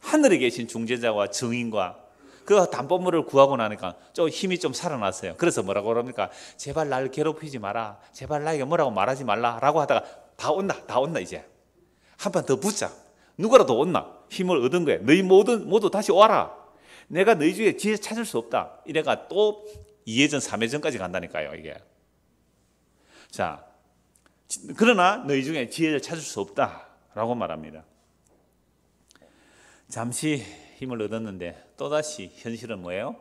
Speaker 1: 하늘에 계신 중재자와 증인과 그 담보물을 구하고 나니까 좀 힘이 좀 살아났어요. 그래서 뭐라고 그럽니까? 제발 날 괴롭히지 마라. 제발 나에게 뭐라고 말하지 말라라고 하다가 다 온다, 다 온다 이제 한 판 더 붙자. 누구라도 온나 힘을 얻은 거예요. 너희 모든 모두 다시 와라. 내가 너희 중에 지혜 찾을 수 없다. 이래가 또 2회전, 3회전까지 간다니까요, 이게. 자, 그러나 너희 중에 지혜를 찾을 수 없다라고 말합니다. 잠시 힘을 얻었는데 또다시 현실은 뭐예요?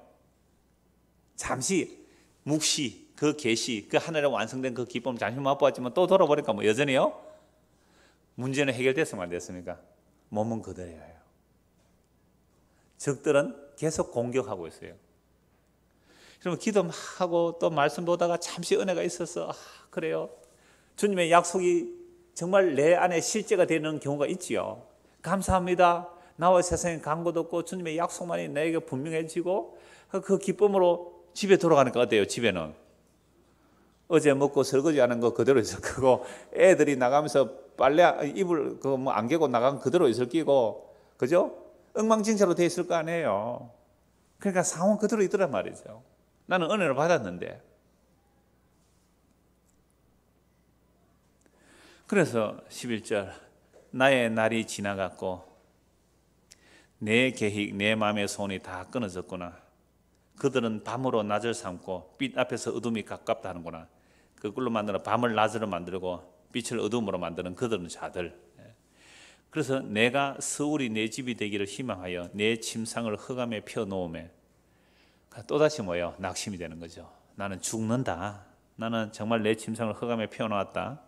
Speaker 1: 잠시 묵시 그 계시 그 하늘에 완성된 그 기쁨 잠시 맛보았지만 또 돌아보니까 뭐 여전히요? 문제는 해결됐으면 안 됐습니까? 몸은 그대로예요. 적들은 계속 공격하고 있어요. 그러면 기도 막 하고 또 말씀 보다가 잠시 은혜가 있어서 아, 그래요. 주님의 약속이 정말 내 안에 실제가 되는 경우가 있지요. 감사합니다. 나와 세상에 간것 없고 주님의 약속만이 내게 분명해지고 그 기쁨으로 집에 돌아가는 것 같아요. 집에는 어제 먹고 설거지하는 거 그대로 있을 거고 애들이 나가면서 빨래 이불 그뭐 안개고 나간 그대로 있을 끼고 그죠? 엉망진창으로 돼 있을 거 아니에요. 그러니까 상황 그대로 있더란 말이죠. 나는 은혜를 받았는데. 그래서 11절 나의 날이 지나갔고 내 계획 내 마음의 손이 다 끊어졌구나. 그들은 밤으로 낮을 삼고 빛 앞에서 어둠이 가깝다 하는구나. 그걸로 만들어 밤을 낮으로 만들고 빛을 어둠으로 만드는 그들은 자들. 예. 그래서 내가 서울이 내 집이 되기를 희망하여 내 침상을 흑암에 펴놓음에 또다시 뭐예요? 낙심이 되는 거죠. 나는 죽는다. 나는 정말 내 침상을 허감에 펴놓았다.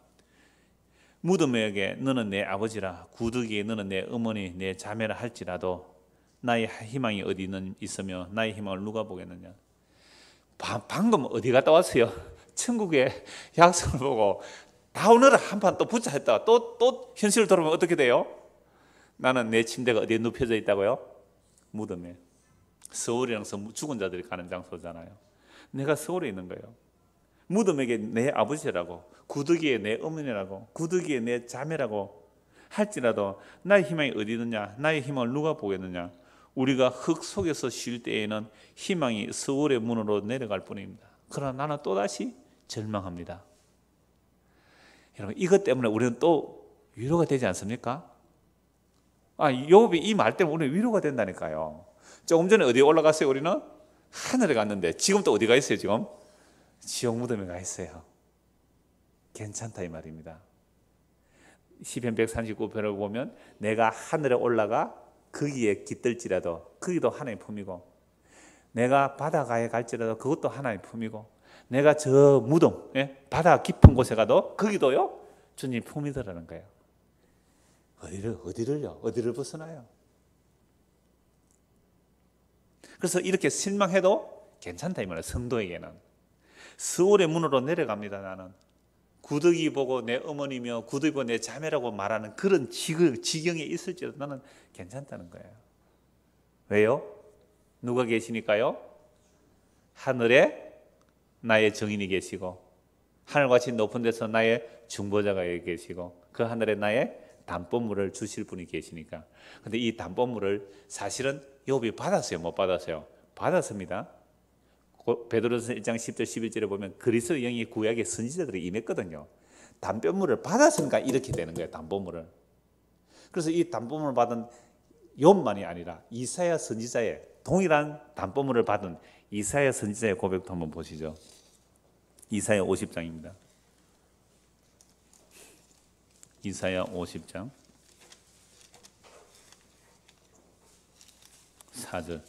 Speaker 1: 무덤에게 너는 내 아버지라 구두기에 너는 내 어머니 내 자매라 할지라도 나의 희망이 어디 있으며 나의 희망을 누가 보겠느냐. 바, 방금 어디 갔다 왔어요? 천국의 약속을 보고 다오너 한판 또 붙자 했다가 또, 또 현실을 돌아보면 어떻게 돼요? 나는 내 침대가 어디에 눕혀져 있다고요? 무덤에. 서울이랑 죽은 자들이 가는 장소잖아요. 내가 서울에 있는 거예요. 무덤에게 내 아버지라고, 구더기에 내 어머니라고, 구더기에 내 자매라고 할지라도 나의 희망이 어디 있느냐? 나의 희망을 누가 보겠느냐? 우리가 흙 속에서 쉴 때에는 희망이 서울의 문으로 내려갈 뿐입니다. 그러나 나는 또다시 절망합니다. 여러분 이것 때문에 우리는 또 위로가 되지 않습니까? 아, 요비 이 말 때문에 우리는 위로가 된다니까요. 조금 전에 어디 올라갔어요? 우리는 하늘에 갔는데 지금 또 어디가 있어요? 지금 지옥 무덤에 가 있어요. 괜찮다 이 말입니다. 시편 139편을 보면 내가 하늘에 올라가 거기에 깃들지라도 거기도 하나의 품이고 내가 바다가에 갈지라도 그것도 하나의 품이고 내가 저 무덤 예? 바다 깊은 곳에 가도 거기도요 주님 품이더라는 거예요. 어디를 어디를요? 어디를 벗어나요? 그래서 이렇게 실망해도 괜찮다 이 말이야 성도에게는 서울의 문으로 내려갑니다 나는 구더기 보고 내 어머니며 구더기 보고 내 자매라고 말하는 그런 지경에 있을지라도 나는 괜찮다는 거예요 왜요? 누가 계시니까요? 하늘에 나의 정인이 계시고 하늘같이 높은 데서 나의 중보자가 계시고 그 하늘에 나의 담보물을 주실 분이 계시니까. 근데 이 담보물을 사실은 욥이 받았어요, 못 받았어요? 받았습니다. 베드로전서 1장 10절 11절에 보면 그리스도 영이 구약의 선지자들이 임했거든요. 담보물을 받았으니까 이렇게 되는 거예요, 담보물을. 그래서 이 담보물을 받은 욥만이 아니라 이사야 선지자의 동일한 담보물을 받은 이사야 선지자의 고백도 한번 보시죠. 이사야 50장입니다. 이사야 50장 4절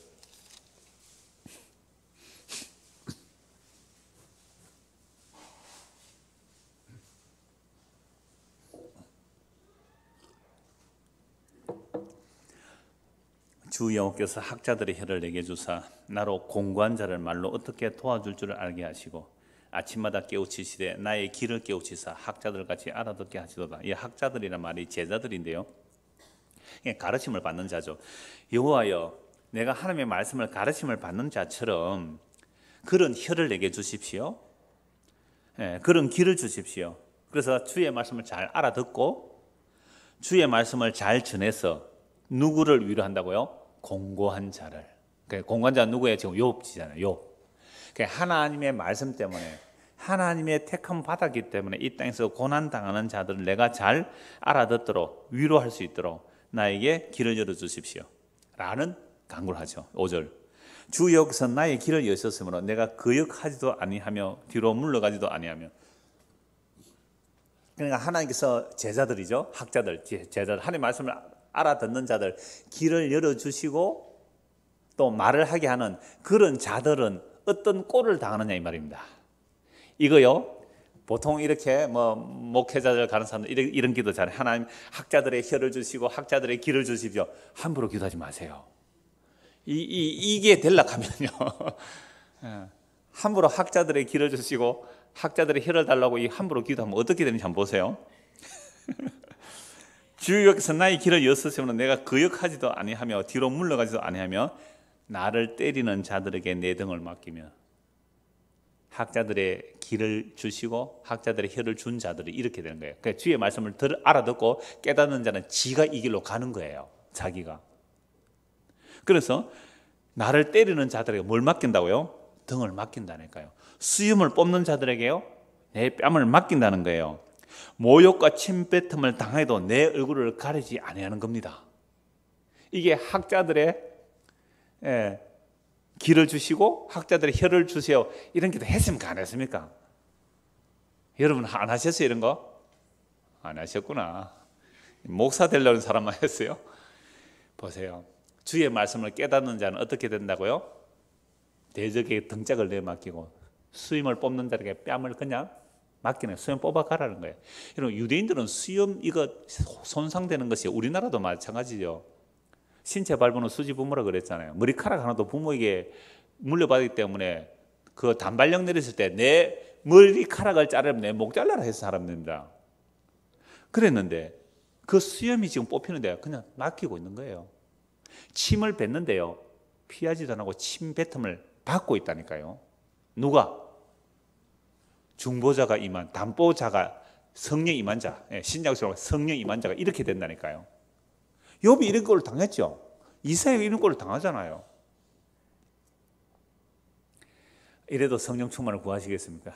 Speaker 1: 주 여호께서 학자들의 혀를 내게 주사 나로 공관자를 말로 어떻게 도와줄 줄을 알게 하시고 아침마다 깨우치시되 나의 길을 깨우치사 학자들 같이 알아듣게 하시도다. 이 학자들이란 말이 제자들인데요. 가르침을 받는 자죠. 여호와여, 내가 하나님의 말씀을 가르침을 받는 자처럼 그런 혀를 내게 주십시오. 예, 그런 길을 주십시오. 그래서 주의 말씀을 잘 알아듣고 주의 말씀을 잘 전해서 누구를 위로한다고요? 공고한 자를. 그러니까 공고한 자 누구예요? 지금 욥지잖아요. 욥. 하나님의 말씀 때문에 하나님의 택함 받았기 때문에 이 땅에서 고난 당하는 자들을 내가 잘 알아듣도록 위로할 수 있도록 나에게 길을 열어 주십시오. 라는 간구를 하죠. 5절. 주 여기서 나의 길을 여셨으므로 내가 거역하지도 아니하며 뒤로 물러가지도 아니하며 그러니까 하나님께서 제자들이죠. 학자들, 제자들 하나님 말씀을 알아듣는 자들 길을 열어 주시고 또 말을 하게 하는 그런 자들은 어떤 꼴을 당하느냐 이 말입니다. 이거요. 보통 이렇게 뭐 목회자들 가는 사람들 이런, 이런 기도 잘 하나님 학자들의 혀를 주시고 학자들의 길을 주십시오. 함부로 기도하지 마세요. 이, 이 이게 될락하면요. 예. 함부로 학자들의 길을 주시고 학자들의 혀를 달라고 이 함부로 기도하면 어떻게 되는지 한번 보세요. 주역에서 나의 길을 여으시면 내가 거역하지도 그 아니하며 뒤로 물러가지도 아니하며 나를 때리는 자들에게 내 등을 맡기며 학자들의 길을 주시고 학자들의 혀를 준 자들이 이렇게 되는 거예요. 그러니까 주의 말씀을 들 알아듣고 깨닫는 자는 지가 이 길로 가는 거예요. 자기가. 그래서 나를 때리는 자들에게 뭘 맡긴다고요? 등을 맡긴다니까요. 수염을 뽑는 자들에게요? 내 뺨을 맡긴다는 거예요. 모욕과 침뱉음을 당해도 내 얼굴을 가리지 아니하는 겁니다. 이게 학자들의 예, 길을 주시고 학자들의 혀를 주세요. 이런 기도 했습니까? 안 했습니까? 여러분 안 하셨어요? 이런 거? 안 하셨구나. 목사 되려는 사람만 했어요? 보세요. 주의 말씀을 깨닫는 자는 어떻게 된다고요? 대적에 등짝을 내맡기고 수임을 뽑는 자에게 뺨을 그냥 맡기는 수염 뽑아가라는 거예요. 여러분 유대인들은 수염 이거 손상되는 것이 우리나라도 마찬가지죠. 신체 발부는 수지부모라 그랬잖아요. 머리카락 하나도 부모에게 물려받기 때문에 그 단발령 내렸을 때 내 머리카락을 자르면 내 목 잘라라 해서 사람입니다. 그랬는데 그 수염이 지금 뽑히는데 그냥 맡기고 있는 거예요. 침을 뱉는데요. 피하지도 않고 침 뱉음을 받고 있다니까요. 누가? 중보자가 임한, 담보자가 성령 임한 자, 예, 신약으로 성령 임한 자가 이렇게 된다니까요. 욥이 이런 걸 당했죠. 이사야 이런 걸 당하잖아요. 이래도 성령 충만을 구하시겠습니까?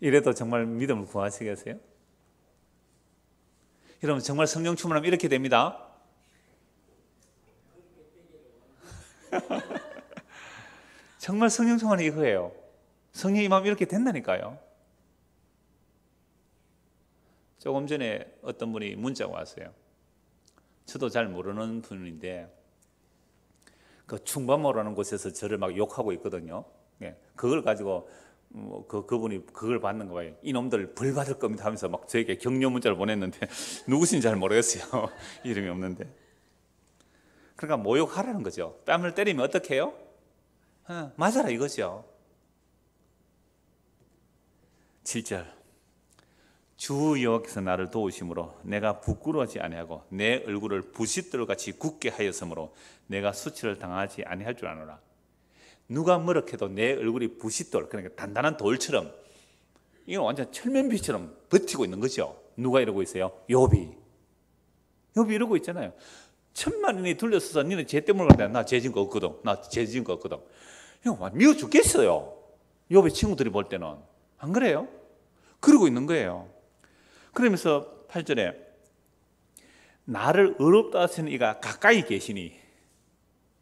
Speaker 1: 이래도 정말 믿음을 구하시겠어요? 여러분 정말 성령 충만하면 이렇게 됩니다. 정말 성령 충만이 이거예요. 성령 임함 이렇게 된다니까요. 조금 전에 어떤 분이 문자 왔어요. 저도 잘 모르는 분인데 그 충범어라는 곳에서 저를 막 욕하고 있거든요. 예, 그걸 가지고 뭐 그, 그분이 그걸 받는 거예요. 이놈들 벌 받을 겁니다 하면서 막 저에게 격려 문자를 보냈는데 누구신지 잘 모르겠어요. 이름이 없는데. 그러니까 모욕하라는 거죠. 뺨을 때리면 어떡 해요? 어, 맞아라 이거죠. 7절. 주 여호와께서 나를 도우심으로 내가 부끄러워하지 아니하고 내 얼굴을 부싯돌같이 굳게 하였으므로 내가 수치를 당하지 아니할 줄 아노라. 누가 무럭해도 내 얼굴이 부싯돌 그러니까 단단한 돌처럼 이건 완전 철면비처럼 버티고 있는 거죠. 누가 이러고 있어요? 요비. 요비 이러고 있잖아요. 천만인이 둘러서서 니는죄 때문에 그래. 나죄 지은 거 없거든. 나죄 지은 거 없거든. 형, 미워 죽겠어요. 요비 친구들이 볼 때는. 안 그래요? 그러고 있는 거예요. 그러면서 8절에 나를 의롭다 하시는 이가 가까이 계시니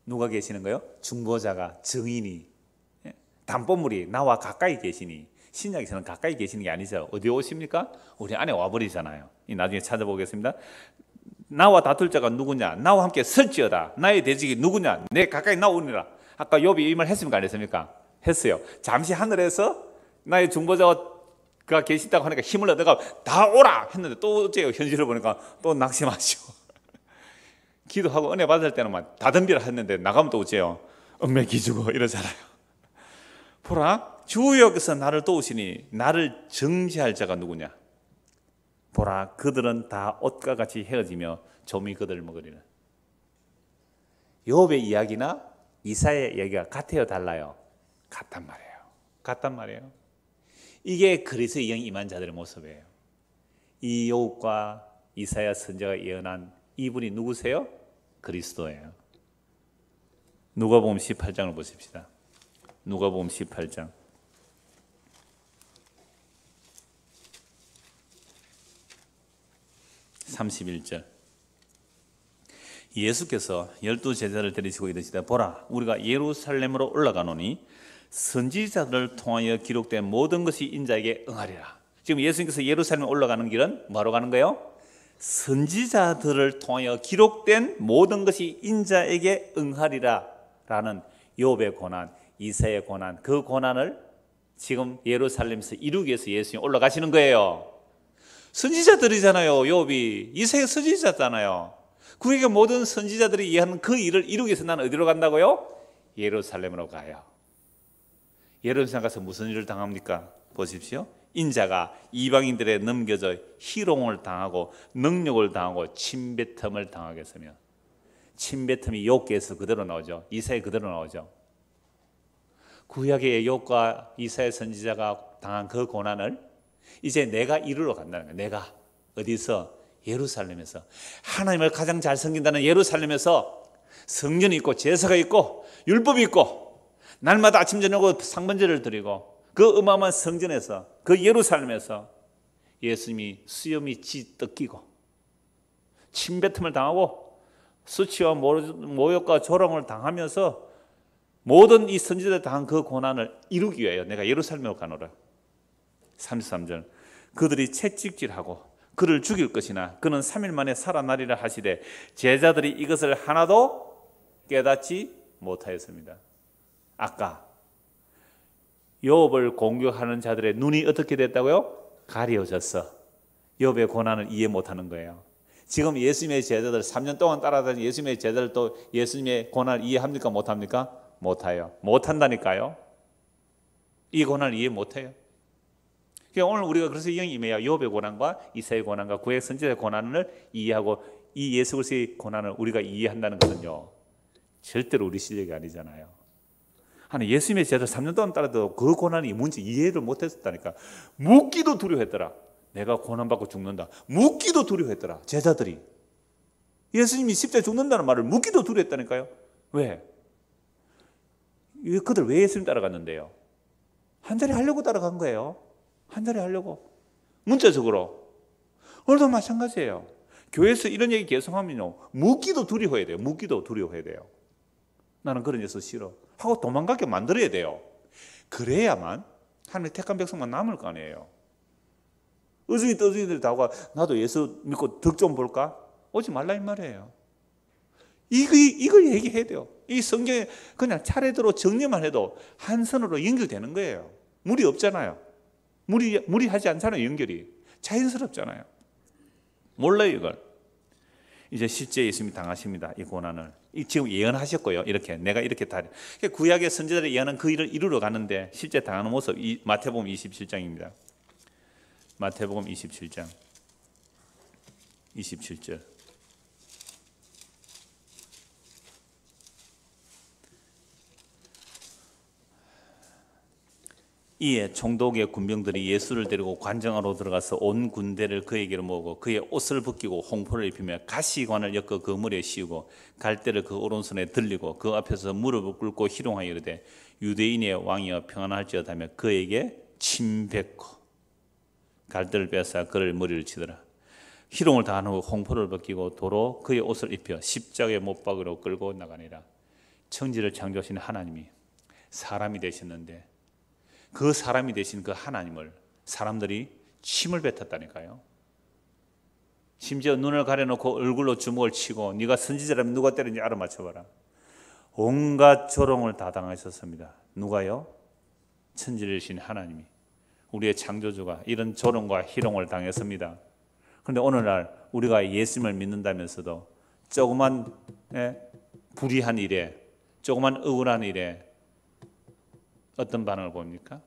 Speaker 1: 누가 계시는 거요? 중보자가 증인이 예? 담보물이 나와 가까이 계시니 신약에서는 가까이 계시는 게 아니죠. 어디 오십니까? 우리 안에 와버리잖아요. 나중에 찾아보겠습니다. 나와 다툴 자가 누구냐? 나와 함께 설지어다. 나의 대적이 누구냐? 내 가까이 나오니라. 아까 요비 이 말 했습니까? 안 했습니까? 했어요. 잠시 하늘에서 나의 중보자와 그가 계신다고 하니까 힘을 얻어가 다 오라 했는데 또 어째요 현실을 보니까 또 낙심하시오 기도하고 은혜 받을 때는 막 다덤비라 했는데 나가면 또 어째요 은매 기주고 이러잖아요 보라 주역에서 나를 도우시니 나를 정죄할 자가 누구냐 보라 그들은 다 옷과 같이 헤어지며 조미 그들 먹으리는 요배 이야기나 이사의 얘기가 같아요 달라요 같단 말이에요 같단 말이에요 이게 그리스의 영이 임한 자들의 모습이에요. 이요과 이사야 선자가 예언한 이분이 누구세요? 그리스도예요. 누가복음 18장을 보십시다. 누가복음 18장. (31절) 예수께서 열두 제자를 데리시고 이르시되 보라 우리가 예루살렘으로 올라가노니 선지자들을 통하여 기록된 모든 것이 인자에게 응하리라. 지금 예수님께서 예루살렘에 올라가는 길은 뭐하 가는 거예요? 선지자들을 통하여 기록된 모든 것이 인자에게 응하리라 라는 요배 고난, 이세의 고난, 그 고난을 지금 예루살렘에서 이루기 위해서 예수님 올라가시는 거예요. 선지자들이잖아요, 요비. 이세의 선지자잖아요. 그에게 모든 선지자들이 이해하는 그 일을 이루기 위해서 나는 어디로 간다고요? 예루살렘으로 가요. 예루살렘 가서 무슨 일을 당합니까? 보십시오. 인자가 이방인들에 넘겨져 희롱을 당하고 능력을 당하고 침뱉음을 당하겠으며 침뱉음이 욕계에서 그대로 나오죠. 이사에 그대로 나오죠. 구약의 욕과 이사의 선지자가 당한 그 고난을 이제 내가 이루러 간다는 거예요. 내가 어디서 예루살렘에서 하나님을 가장 잘 섬긴다는 예루살렘에서 성전이 있고 제사가 있고 율법이 있고 날마다 아침 저녁으로 상번제를 드리고 그 어마어마한 성전에서 그 예루살렘에서 예수님이 수염이 찢뜯기고 침뱉음을 당하고 수치와 모욕과 조롱을 당하면서 모든 이 선지자들 당한 그 고난을 이루기 위하여 내가 예루살렘으로 가노라. 33절 그들이 채찍질하고 그를 죽일 것이나 그는 3일 만에 살아나리라 하시되 제자들이 이것을 하나도 깨닫지 못하였습니다. 아까 욥을 공격하는 자들의 눈이 어떻게 됐다고요? 가려졌어. 욥의 고난을 이해 못하는 거예요. 지금 예수님의 제자들 3년 동안 따라다닌 예수님의 제자들도 예수님의 고난을 이해합니까? 못합니까? 못해요. 못한다니까요. 이 고난을 이해 못해요. 그러니까 오늘 우리가 그래서 이 임해야 욥의 고난과 이사의 고난과 구약 선지자의 고난을 이해하고 이 예수 그리스도의 고난을 우리가 이해한다는 것은요. 절대로 우리 실력이 아니잖아요. 하는 예수님의 제자 3년 동안 따라도 그 고난이 뭔지 이해를 못했었다니까. 묻기도 두려워했더라. 내가 고난받고 죽는다. 묻기도 두려워했더라. 제자들이. 예수님이 십자에 죽는다는 말을 묻기도 두려워했다니까요. 왜? 그들 왜 예수님 따라갔는데요? 한 자리 하려고 따라간 거예요. 한 자리 하려고. 문자적으로. 오늘도 마찬가지예요. 교회에서 이런 얘기 계속하면요. 묻기도 두려워해야 돼요. 묻기도 두려워해야 돼요. 나는 그런 예수 싫어. 하고 도망가게 만들어야 돼요. 그래야만 하늘 택한 백성만 남을 거 아니에요. 어중이 떠중이들 다가 나도 예수 믿고 덕 좀 볼까? 오지 말라 이 말이에요. 이거, 이걸 얘기해야 돼요. 이 성경에 그냥 차례대로 정리만 해도 한 선으로 연결되는 거예요. 물이 없잖아요. 물이, 물이 하지 않잖아요, 연결이. 자연스럽잖아요. 몰라요, 이걸. 이제 실제 예수님이 당하십니다. 이 고난을. 지금 예언하셨고요. 이렇게 내가 이렇게 다 그러니까 구약의 선지자들이 예언한 그 일을 이루러 가는데 실제 당하는 모습 이 마태복음 27장입니다. 마태복음 27장 27절 이에 총독의 군병들이 예수를 데리고 관정으로 들어가서 온 군대를 그에게로 모으고 그의 옷을 벗기고 홍포를 입히며 가시관을 엮어 그 물에 씌우고 갈대를 그 오른손에 들리고 그 앞에서 무릎을 꿇고 희롱하여 이르되 유대인의 왕이여 평안할지어다며 그에게 침뱉고 갈대를 빼앗아 그를 머리를 치더라 희롱을 다한 후 홍포를 벗기고 도로 그의 옷을 입혀 십자가의 못박으로 끌고 나가니라 청지를 창조하신 하나님이 사람이 되셨는데 그 사람이 되신 그 하나님을 사람들이 침을 뱉었다니까요. 심지어 눈을 가려놓고 얼굴로 주먹을 치고 네가 선지자라면 누가 때렸는지 알아맞혀봐라. 온갖 조롱을 다 당하셨습니다. 누가요? 천지르신 하나님이 우리의 창조주가 이런 조롱과 희롱을 당했습니다. 그런데 오늘날 우리가 예수님을 믿는다면서도 조그만 예, 불의한 일에 조그만 억울한 일에 어떤 반응을 봅니까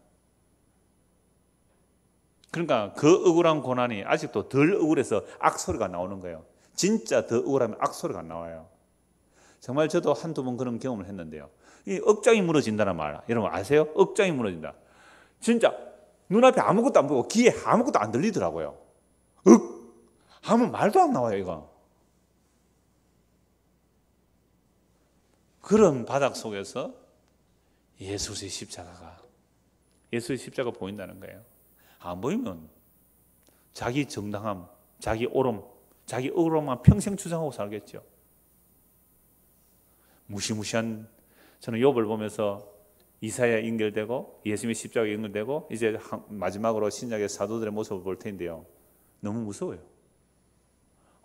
Speaker 1: 그러니까 그 억울한 고난이 아직도 덜 억울해서 악소리가 나오는 거예요. 진짜 더 억울하면 악소리가 나와요. 정말 저도 한두 번 그런 경험을 했는데요. 이 억장이 무너진다는 말, 여러분 아세요? 억장이 무너진다. 진짜 눈앞에 아무것도 안 보고 귀에 아무것도 안 들리더라고요. 억! 아무 말도 안 나와요, 이거. 그런 바닥 속에서 예수의 십자가가 예수의 십자가 보인다는 거예요. 안 보이면 자기 정당함, 자기 오름, 자기 억울함만 평생 주장하고 살겠죠. 무시무시한 저는 욥을 보면서 이사야 연결되고 예수님의 십자가 연결되고 이제 마지막으로 신약의 사도들의 모습을 볼 텐데요. 너무 무서워요.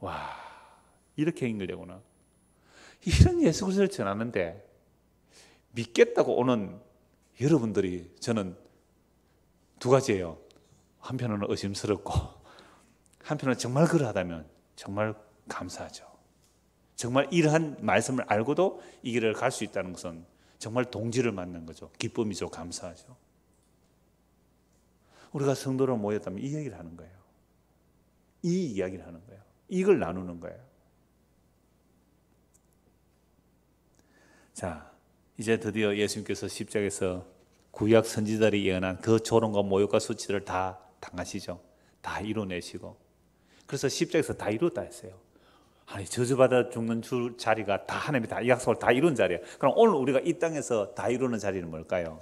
Speaker 1: 와 이렇게 연결되구나. 이런 예수 그리스도를 전하는데 믿겠다고 오는 여러분들이 저는 두 가지예요. 한편으로는 의심스럽고 한편으로는 정말 그러하다면 정말 감사하죠. 정말 이러한 말씀을 알고도 이 길을 갈 수 있다는 것은 정말 동지를 만난 거죠. 기쁨이죠. 감사하죠. 우리가 성도로 모였다면 이 얘기를 하는 거예요. 이 이야기를 하는 거예요. 이걸 나누는 거예요. 자, 이제 드디어 예수님께서 십자에서 구약 선지자들이 예언한 그 조롱과 모욕과 수치를 다 당하시죠. 다 이뤄내시고. 그래서 십자에서 다 이뤘다 했어요. 아니 저주받아 죽는 줄 자리가 다 하나님이 다 약속을 다 이룬 자리야. 그럼 오늘 우리가 이 땅에서 다 이루는 자리는 뭘까요?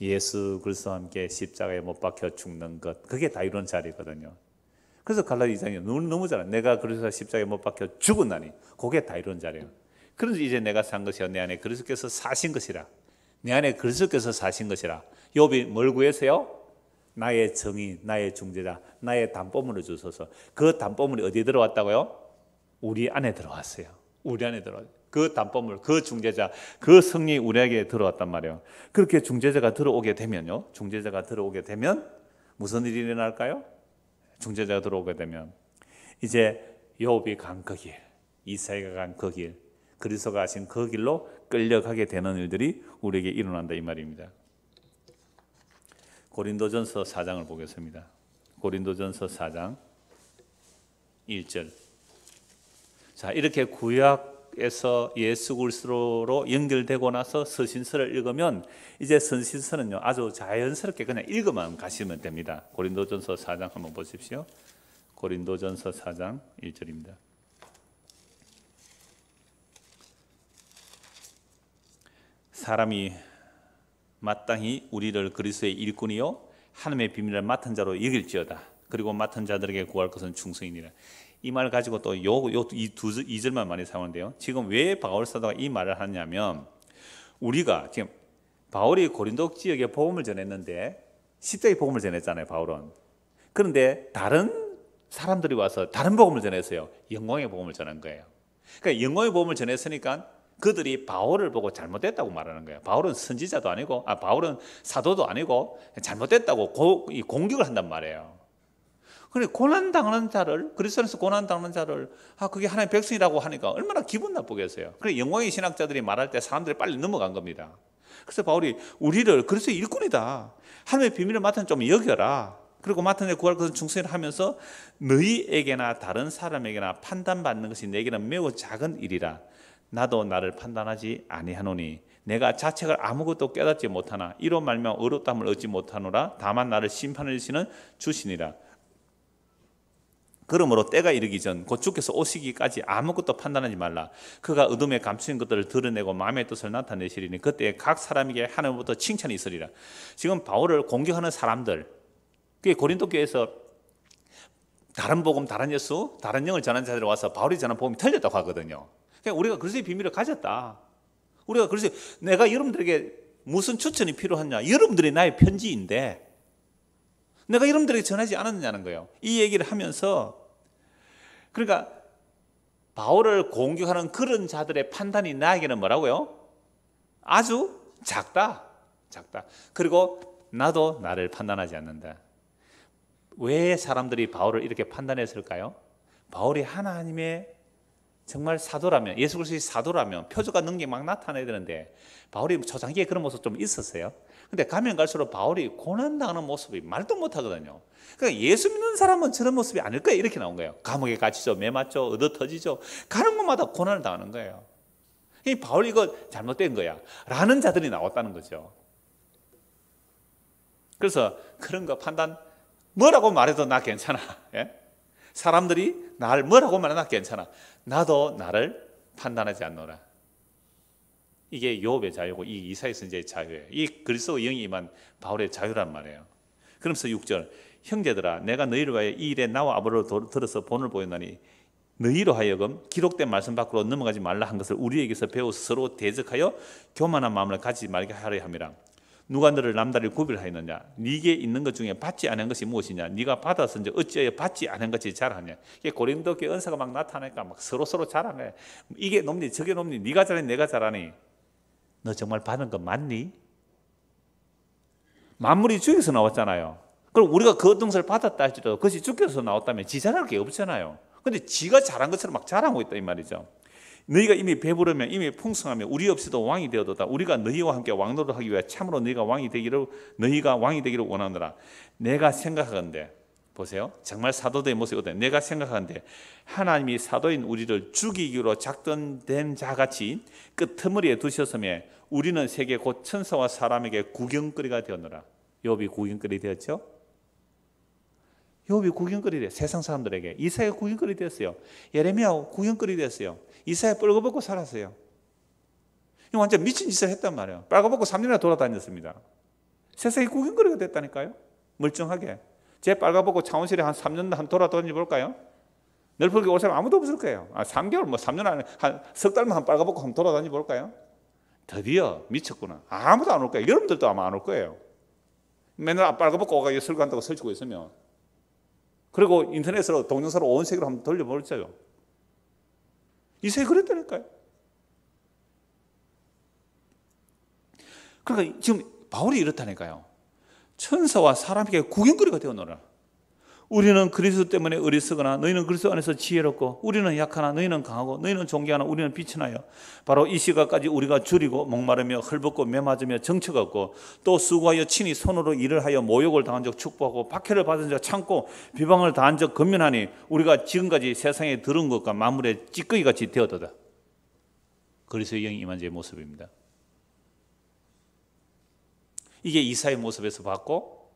Speaker 1: 예수 그리와 함께 십자가에 못 박혀 죽는 것. 그게 다 이룬 자리거든요. 그래서 갈라디 2장이 너무, 너무 잘해. 내가 그리스 십자가에 못 박혀 죽었나니. 그게 다 이룬 자리예요. 그런즉 이제 내가 산것이요내 안에 그리스께서 사신 것이라. 내 안에 그리스께서 사신 것이라. 욥비뭘 구했어요? 나의 정의, 나의 중재자, 나의 담보물을 주소서. 그 담보물이 어디에 들어왔다고요? 우리 안에 들어왔어요. 우리 안에 들어왔. 그 담보물, 그 중재자, 그 성이 우리에게 들어왔단 말이에요. 그렇게 중재자가 들어오게 되면요. 중재자가 들어오게 되면 무슨 일이 일어날까요? 중재자가 들어오게 되면 이제 요비간그 길, 이사이가 간그 길, 그리스도가 하신 그 길로 끌려가게 되는 일들이 우리에게 일어난다 이 말입니다. 고린도전서 4장을 보겠습니다. 고린도전서 4장 1절. 자, 이렇게 구약에서 예수 그리스도로 연결되고 나서 서신서를 읽으면 이제 서신서는요. 아주 자연스럽게 그냥 읽으면 가시면 됩니다. 고린도전서 4장 한번 보십시오. 고린도전서 4장 1절입니다. 사람이 마땅히 우리를 그리스의 일꾼이요 하나님의 비밀을 맡은 자로 여길지어다. 그리고 맡은 자들에게 구할 것은 충성이니라. 이말 가지고 또요 요이두 절만 많이 사용하는데요. 지금 왜 바울 사도가 이 말을 하냐면 우리가 지금 바울이 고린도 지역에 복음을 전했는데 십자의 복음을 전했잖아요. 바울은 그런데 다른 사람들이 와서 다른 복음을 전했어요. 영광의 복음을 전한 거예요. 그러니까 영광의 복음을 전했으니까 그들이 바울을 보고 잘못됐다고 말하는 거예요. 바울은 선지자도 아니고, 아, 바울은 사도도 아니고, 잘못됐다고 고, 공격을 한단 말이에요. 그런 고난당하는 자를, 그리스도에서 고난당하는 자를, 아, 그게 하나의 백성이라고 하니까 얼마나 기분 나쁘겠어요. 그래, 영광의 신학자들이 말할 때 사람들이 빨리 넘어간 겁니다. 그래서 바울이 우리를 그리스도의 일꾼이다. 하나님의 비밀을 맡은 좀 여겨라. 그리고 맡은 데 구할 것은 충성을 하면서 너희에게나 다른 사람에게나 판단받는 것이 내게는 매우 작은 일이라. 나도 나를 판단하지 아니하노니 내가 자책을 아무것도 깨닫지 못하나 이로 말면 어렵담을 얻지 못하노라 다만 나를 심판해 주시는 주신이라 그러므로 때가 이르기 전곧 주께서 오시기까지 아무것도 판단하지 말라. 그가 어둠에 감추인 것들을 드러내고 마음의 뜻을 나타내시리니 그때 각 사람에게 하늘부터 칭찬이 있으리라. 지금 바울을 공격하는 사람들, 그게 고린도 교회에서 다른 복음, 다른 예수, 다른 영을 전한 자들 와서 바울이 전한 복음이 틀렸다고 하거든요. 그냥 우리가 그리스도의 비밀을 가졌다. 우리가 그래서 내가 여러분들에게 무슨 추천이 필요하냐? 여러분들이 나의 편지인데 내가 여러분들에게 전하지 않았냐는 느 거예요. 이 얘기를 하면서 그러니까 바울을 공격하는 그런 자들의 판단이 나에게는 뭐라고요? 아주 작다. 작다. 그리고 나도 나를 판단하지 않는다. 왜 사람들이 바울을 이렇게 판단했을까요? 바울이 하나님의 정말 사도라면 예수 그리스도의 사도라면 표적과 능력이 막 나타나야 되는데 바울이 초장기에 그런 모습 좀 있었어요. 근데 가면 갈수록 바울이 고난당하는 모습이 말도 못하거든요. 그러니까 예수 믿는 사람은 저런 모습이 아닐 거예요. 이렇게 나온 거예요. 감옥에 갇히죠. 매맞죠. 얻어 터지죠. 가는 곳마다 고난을 당하는 거예요. 이 바울 이거 잘못된 거야. 라는 자들이 나왔다는 거죠. 그래서 그런 거 판단 뭐라고 말해도 나 괜찮아. 예? 사람들이 날 뭐라고 말해도 나 괜찮아. 나도 나를 판단하지 않노라. 이게 요업의 자유고 이 이사야서의 자유예요. 이 그리스도 영이 임 바울의 자유란 말이에요. 그러면서 6절 형제들아 내가 너희를 위하이 일에 나와 아버로 들어서 본을 보였나니 너희로 하여금 기록된 말씀 밖으로 넘어가지 말라 한 것을 우리에게서 배워서 로 대적하여 교만한 마음을 가지 말게 하려 함이라. 누가 너를 남다를 구별하였느냐? 네게 있는 것 중에 받지 않은 것이 무엇이냐? 네가 받았은지 어찌하여 받지 않은 것이 잘하냐? 이게 고린도 교 은사가 막 나타나니까 막 서로 서로 자랑해. 이게 높니? 저게 높니? 네가 잘하 내가 잘하니? 너 정말 받은 거 맞니? 만물이 죽여서 나왔잖아요. 그럼 우리가 그 동사를 받았다 할지라도 그것이 죽여서 나왔다면 지잘할 게 없잖아요. 근데 지가 잘한 것처럼 막 자랑하고 있다 이 말이죠. 너희가 이미 배부르면 이미 풍성하면 우리 없이도 왕이 되어도다. 우리가 너희와 함께 왕노를 하기 위해 참으로 너희가 왕이 되기를 너희가 왕이 되기를 원하느라 내가 생각하건대 보세요. 정말 사도들의 모습이거든. 내가 생각하건대 하나님이 사도인 우리를 죽이기로 작전된 자같이 끝머리에 그 두셨음에 우리는 세계 곧 천사와 사람에게 구경거리가 되었노라. 욥이 구경거리 되었죠? 욥이 구경거리 되 세상 사람들에게 이사야 구경거리 되었어요. 예레미야 구경거리 되었어요. 이사야 뻘거벗고 살았어요. 완전 미친 짓을 했단 말이에요. 빨가벗고 3년이나 돌아다녔습니다. 세상이 구경거리가 됐다니까요. 멀쩡하게. 제 빨가벗고 창원실에 한 3년 한 돌아다니 볼까요? 널게올 사람 아무도 없을 거예요. 아, 3개월, 뭐 3년 안에 한 석 달만 한 빨가벗고 한 돌아다니 볼까요? 드디어 미쳤구나. 아무도 안 올 거예요. 여러분들도 아마 안 올 거예요. 맨날 아, 빨가벗고 오가 설교한다고 설치고 있으면. 그리고 인터넷으로 동영상으로 온 세계로 한번 돌려볼 거죠. 이세 그랬다니까요. 그러니까 지금 바울이 이렇다니까요. 천사와 사람에게 구경거리가 되어노라. 우리는 그리스도 때문에 어리석으나 너희는 그리스도 안에서 지혜롭고 우리는 약하나 너희는 강하고 너희는 존귀하나 우리는 빛천하여 바로 이 시각까지 우리가 줄이고 목마르며 헐벗고 매맞으며 정처가 없고 또 수고하여 친히 손으로 일을 하여 모욕을 당한 적 축복하고 박해를 받은 적 참고 비방을 당한 적 근면하니 우리가 지금까지 세상에 들은 것과 만물의 찌꺼기 같이 되었다 그리스도의 영이 임한 자 모습입니다. 이게 이사의 모습에서 봤고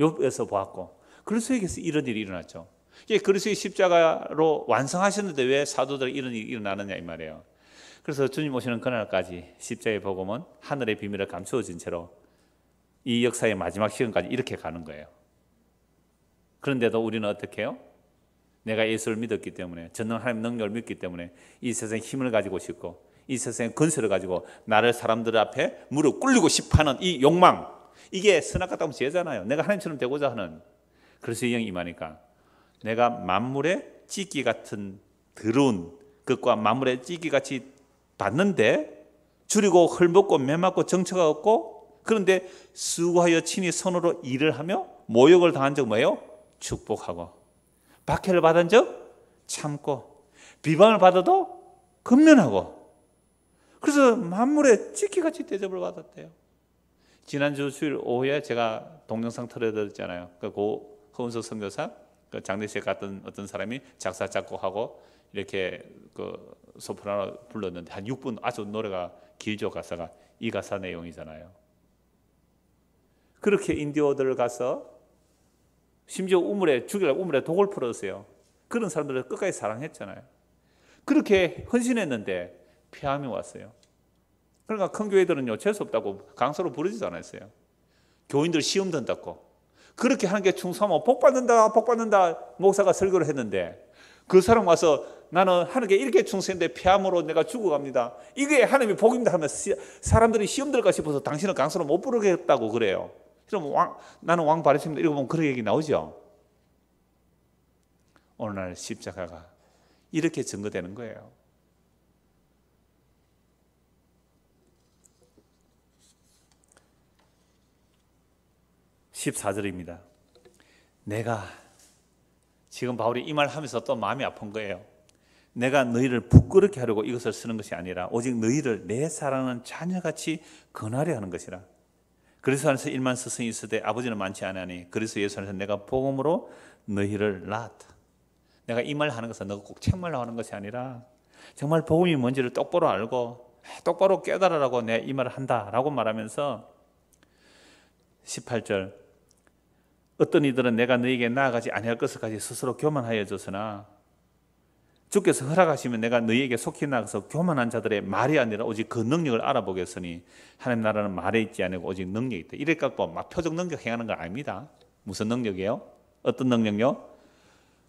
Speaker 1: 욥에서 봤고 그리스도에게서 이런 일이 일어났죠. 이게 그리스도의 십자가로 완성하셨는데 왜 사도들 이런 일이 일어나느냐 이 말이에요. 그래서 주님 오시는 그날까지 십자의 복음은 하늘의 비밀을 감추어진 채로 이 역사의 마지막 시간까지 이렇게 가는 거예요. 그런데도 우리는 어떻게 해요? 내가 예수를 믿었기 때문에 전능 하나님 능력을 믿기 때문에 이 세상 힘을 가지고 싶고 이 세상 근세를 가지고 나를 사람들 앞에 무릎 꿇리고 싶어하는 이 욕망 이게 선악과 따면 죄잖아요. 내가 하나님처럼 되고자 하는 그래서 이 영이 임하니까 내가 만물의 찌기 같은 드론 그 것과 만물의 찌기 같이 봤는데 줄이고 헐벗고 매맞고 정처가 없고 그런데 수고하여 친히 손으로 일을 하며 모욕을 당한 적 뭐예요? 축복하고 박해를 받은 적 참고 비방을 받아도 근면하고 그래서 만물의 찌기같이 대접을 받았대요. 지난주 수요일 오후에 제가 동영상 틀어드렸잖아요. 그러니까 그 허은석 선교사 그 장례식 갔던 어떤 사람이 작사 작곡하고 이렇게 그 소프라노 불렀는데 한 6분 아주 노래가 길죠 가사가 이 가사 내용이잖아요. 그렇게 인디오들을 가서 심지어 우물에 죽이려 우물에 독을 풀었어요. 그런 사람들을 끝까지 사랑했잖아요. 그렇게 헌신했는데 폐암이 왔어요. 그러니까 큰 교회들은요 재수 없다고 강서로 부르지도 않았어요. 교인들 시험 든다고 그렇게 하는 게 충성하면 복 받는다, 복 받는다 목사가 설교를 했는데 그 사람 와서 나는 하나님께 이렇게 충성했는데 폐암으로 내가 죽어갑니다. 이게 하나님의 복입니다 하면 사람들이 시험 들까 싶어서 당신은 강수로 못 부르겠다고 그래요. 그러면 왕, 나는 왕 바르십니다. 이러고 보면 그런 얘기 나오죠. 오늘날 십자가가 이렇게 증거되는 거예요. 14절입니다. 내가 지금 바울이 이 말 하면서 또 마음이 아픈 거예요. 내가 너희를 부끄럽게 하려고 이것을 쓰는 것이 아니라 오직 너희를 내 사랑하는 자녀같이 권하려 하는 것이라. 그리스도 안에서 일만 스승이 있을 때 아버지는 많지 않으니 그리스도 예수 안에서 내가 복음으로 너희를 낳았다. 내가 이 말 하는 것은 너가 꼭 책말로 하는 것이 아니라 정말 복음이 뭔지를 똑바로 알고 아, 똑바로 깨달으라고 내 이 말을 한다라고 말하면서 18절 어떤 이들은 내가 너에게 나아가지 아니할 것까지 스스로 교만하여졌으나 주께서 허락하시면 내가 너희에게 속히 나가서 교만한 자들의 말이 아니라 오직 그 능력을 알아보겠으니 하나님 나라는 말에 있지 아니고 오직 능력이 있다. 이래 갖고 막 표적 능력 행하는 거 아닙니다. 무슨 능력이에요? 어떤 능력요?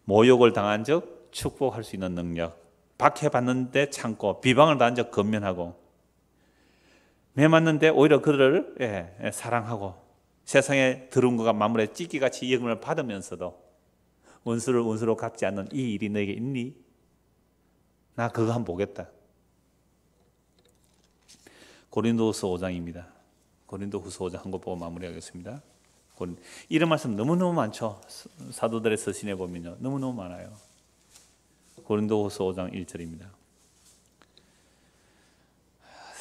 Speaker 1: 모욕을 당한 적 축복할 수 있는 능력. 박해받는데 참고 비방을 당한 적 건면하고 매 맞는데 오히려 그를 예, 예, 사랑하고 세상에 들은 것과 마물에 찢기같이 여금을 받으면서도 원수를 원수로 갚지 않는 이 일이 너에게 있니? 나 그거 한번 보겠다. 고린도후서 5장입니다. 고린도후서 5장 한 것 보고 마무리하겠습니다. 이런 말씀 너무너무 많죠. 사도들의 서신에 보면요. 너무너무 많아요. 고린도후서 5장 1절입니다.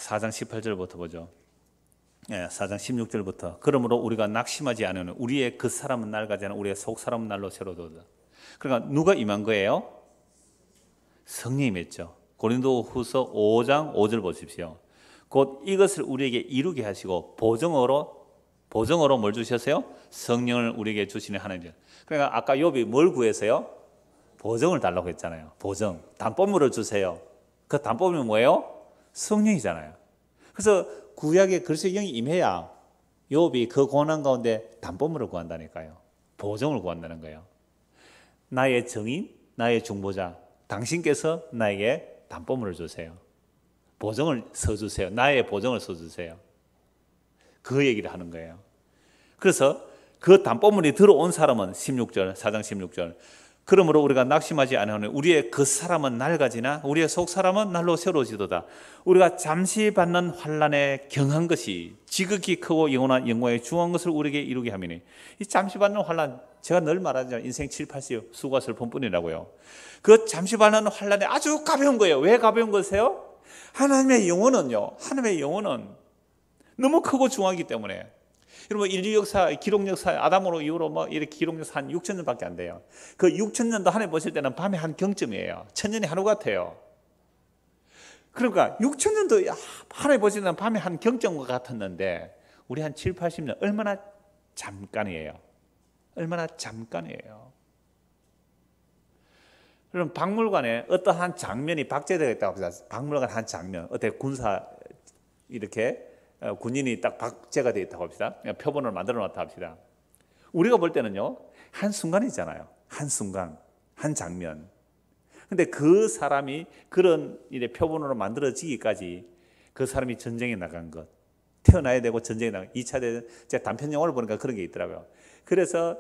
Speaker 1: 4장 18절부터 보죠. 4장 예, 16절부터 그러므로 우리가 낙심하지 않으는 우리의 그 사람은 날가지않 우리의 속 사람은 날로 새로도다. 그러니까 누가 임한 거예요? 성령이 임죠 고린도후서 5장 5절 보십시오. 곧 이것을 우리에게 이루게 하시고 보증으로 보증으로 뭘 주셨어요? 성령을 우리에게 주시는 하나님. 그러니까 아까 욥비뭘 구해서요? 보증을 달라고 했잖아요. 보증. 담보물을 주세요. 그 담보물이 뭐예요? 성령이잖아요. 그래서 구약의 도의 영이 임해야 요업이 그 고난 가운데 담보물을 구한다니까요. 보정을 구한다는 거예요. 나의 증인 나의 중보자, 당신께서 나에게 담보물을 주세요. 보정을 써주세요. 나의 보정을 써주세요. 그 얘기를 하는 거예요. 그래서 그 담보물이 들어온 사람은 16절, 4장 16절, 그러므로 우리가 낙심하지 않으니 우리의 그 사람은 낡아지나 우리의 속 사람은 날로 새로지도다. 우리가 잠시 받는 환란에 경한 것이 지극히 크고 영원한 영광에 중한 것을 우리에게 이루게 함이니 이 잠시 받는 환란 제가 늘말하지 인생 7, 80 수고와 슬픔뿐이라고요. 그 잠시 받는 환란이 아주 가벼운 거예요. 왜 가벼운 거세요? 하나님의 영혼은요. 하나님의 영혼은 너무 크고 중하기 때문에 여러분 뭐 인류 역사, 기록 역사, 아담으로 이후로 뭐 이렇게 기록 역사 한 6천 년밖에 안 돼요. 그 6천 년도 한 해 보실 때는 밤에 한경점이에요천 년이 하루 같아요. 그러니까 6천 년도 한 해 보실 때는 밤에 한경점과 같았는데 우리 한 7, 80년 얼마나 잠깐이에요. 얼마나 잠깐이에요. 그럼 박물관에 어떠한 장면이 박제되어 있다고 합시다. 박물관 한 장면, 어떻게 군사 이렇게 어, 군인이 딱 박제가 되어 있다고 합시다. 예, 표본을 만들어 놨다 합시다. 우리가 볼 때는요, 한순간이잖아요. 한순간, 한 장면. 근데 그 사람이 그런 일의 표본으로 만들어지기까지 그 사람이 전쟁에 나간 것, 태어나야 되고 전쟁에 나간 2차 대전, 제가 단편 영화를 보니까 그런 게 있더라고요. 그래서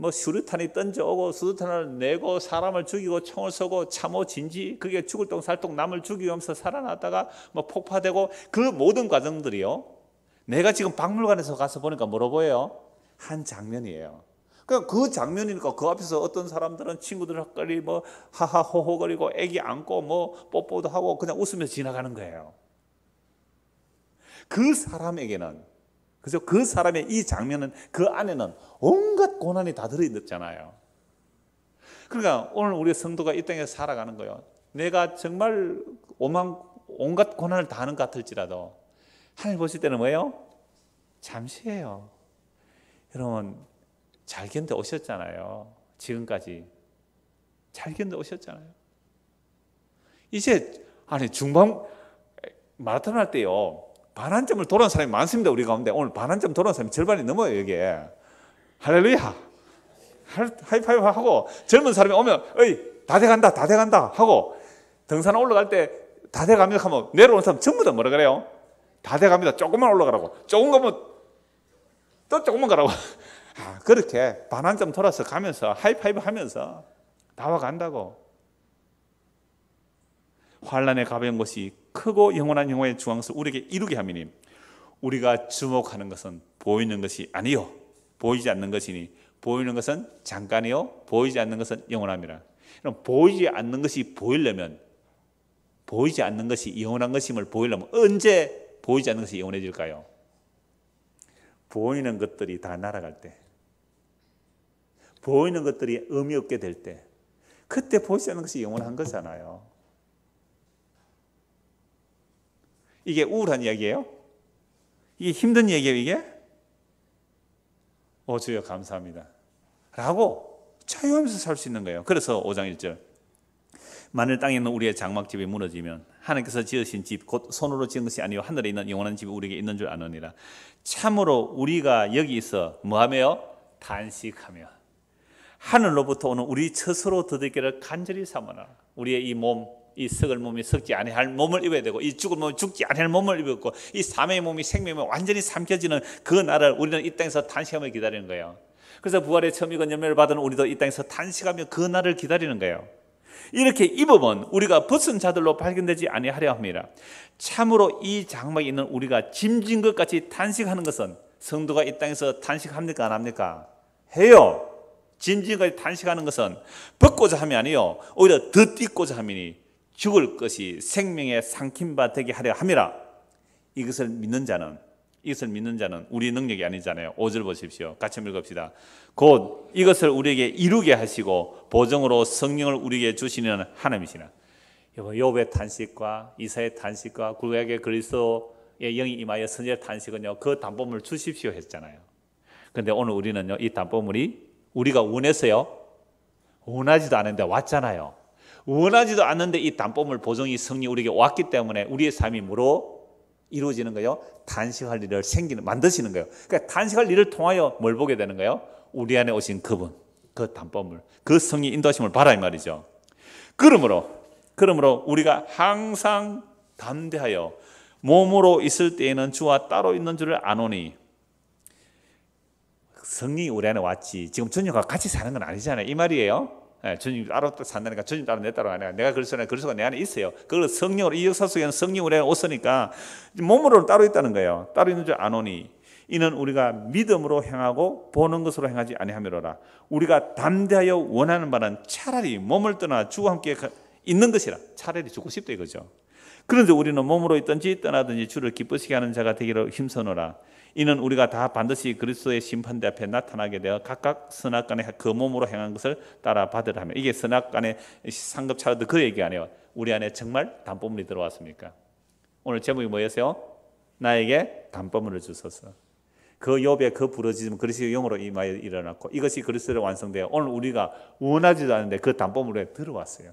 Speaker 1: 뭐 수류탄이 던져오고 수류탄을 내고 사람을 죽이고 총을 쏘고 참호 진지 그게 죽을 똥 살똥 남을 죽이면서 살아났다가 뭐 폭파되고 그 모든 과정들이요. 내가 지금 박물관에서 가서 보니까 뭐로 보여요? 한 장면이에요. 그러니까 그 장면이니까 그 앞에서 어떤 사람들은 친구들헛거리뭐 하하호호거리고 애기 안고 뭐 뽀뽀도 하고 그냥 웃으면서 지나가는 거예요. 그 사람에게는 그래서 그 사람의 이 장면은 그 안에는 온갖 고난이 다 들어있었잖아요. 그러니까 오늘 우리 성도가 이 땅에 살아가는 거요. 내가 정말 오만, 온갖 고난을 다하는 것 같을지라도 하늘 보실 때는 뭐예요? 잠시예요. 여러분 잘 견뎌 오셨잖아요. 지금까지 잘 견뎌 오셨잖아요. 이제 아니 중반 마라톤 할 때요. 반환점을 돌아온 사람이 많습니다. 우리 가운데. 오늘 반환점 돌아온 사람이 절반이 넘어요, 여기에. 할렐루야. 하이파이브 하고 젊은 사람이 오면, 어이, 다 돼간다, 다 돼간다 하고 등산 올라갈 때 다 돼갑니다 하면 내려오는 사람 전부 다 뭐라 그래요? 다 돼갑니다. 조금만 올라가라고. 조금 가면 또 조금만 가라고. 아, 그렇게 반환점 돌아서 가면서 하이파이브 하면서 나와 간다고. 환란에 가벼운 것이 크고 영원한 영화의 중앙서 에 우리에게 이루게 하미니 우리가 주목하는 것은 보이는 것이 아니요 보이지 않는 것이니 보이는 것은 잠깐이요 보이지 않는 것은 영원함이라. 그럼 보이지 않는 것이 보이려면 보이지 않는 것이 영원한 것임을 보이려면 언제 보이지 않는 것이 영원해질까요? 보이는 것들이 다 날아갈 때, 보이는 것들이 의미 없게 될 때, 그때 보이지 않는 것이 영원한 거잖아요. 이게 우울한 이야기예요? 이게 힘든 얘기예요, 이게? 오, 어, 주여, 감사합니다. 라고 자유하면서 살 수 있는 거예요. 그래서 5장 1절. 만일 땅에 있는 우리의 장막집이 무너지면 하나님께서 지으신 집 곧 손으로 지은 것이 아니요 하늘에 있는 영원한 집이 우리에게 있는 줄 아느니라. 참으로 우리가 여기 있어 뭐하며 단식하며 하늘로부터 오는 우리 스스로 드들기를 간절히 삼아라. 우리의 이몸 이 썩을 몸이 썩지 아니할 몸을 입어야 되고 이 죽을 몸이 죽지 아니할 몸을 입었고 이 삶의 몸이 생명의 이 완전히 삼켜지는 그 날을 우리는 이 땅에서 탄식하며 기다리는 거예요. 그래서 부활의 처음 익은 열매를 받은 우리도 이 땅에서 탄식하며 그 날을 기다리는 거예요. 이렇게 입으면 우리가 벗은 자들로 발견되지 아니하려 합니다. 참으로 이 장막에 있는 우리가 짐진 것 같이 탄식하는 것은 성도가 이 땅에서 탄식합니까 안 합니까? 해요. 짐진 것 같이 탄식하는 것은 벗고자 함이 아니요 오히려 덧입고자 함이니 죽을 것이 생명의 상킨바 되게 하려 함이라. 이것을 믿는 자는 이것을 믿는 자는 우리 능력이 아니잖아요. 5절 보십시오. 같이 읽읍시다. 곧 이것을 우리에게 이루게 하시고 보정으로 성령을 우리에게 주시는 하나님이시라. 여러 탄식과 이사의 탄식과 구약의 그리스도의 영이 임하여 선지의 탄식은요. 그 담보물 주십시오 했잖아요. 근데 오늘 우리는요. 이 담보물이 우리가 원해서요. 원하지도 않은데 왔잖아요. 원하지도 않는데 이 단법을 보정이 성리 우리에게 왔기 때문에 우리의 삶이 뭐로 이루어지는 거예요? 단식할 일을 생기는 만드시는 거예요. 그러니까 단식할 일을 통하여 뭘 보게 되는 거예요? 우리 안에 오신 그분, 그 단법을, 그 성리 인도하심을 바라 이 말이죠. 그러므로 그러므로 우리가 항상 담대하여 몸으로 있을 때에는 주와 따로 있는 줄을 아노니 성이 우리 안에 왔지 지금 저녁 같이 사는 건 아니잖아요 이 말이에요 예, 주님 따로 산다니까 주님 따로 내 따로 아니야. 내가 그리스도나 그리스도가 내 안에 있어요. 그걸 성령으로 이 역사 속에는 성령으로 내가 오으니까 몸으로 따로 있다는 거예요. 따로 있는 줄 아노니 이는 우리가 믿음으로 행하고 보는 것으로 행하지 아니하며라. 우리가 담대하여 원하는 바는 차라리 몸을 떠나 주와 함께 있는 것이라. 차라리 죽고 싶다 이거죠. 그런데 우리는 몸으로 있든지 떠나든지 주를 기쁘시게 하는 자가 되기를 힘써노라. 이는 우리가 다 반드시 그리스도의 심판대 앞에 나타나게 되어 각각 선악간의 그 몸으로 행한 것을 따라 받으라며 이게 선악간의 상급 차라도 그 얘기 아니에요. 우리 안에 정말 단법물이 들어왔습니까? 오늘 제목이 뭐였어요? 나에게 단법물을 주소서. 그욥에그 부러짐 그리스도의 영으로 이마에 일어났고 이것이 그리스도로 완성되어 오늘 우리가 원하지도 않은데 그 단법물에 들어왔어요.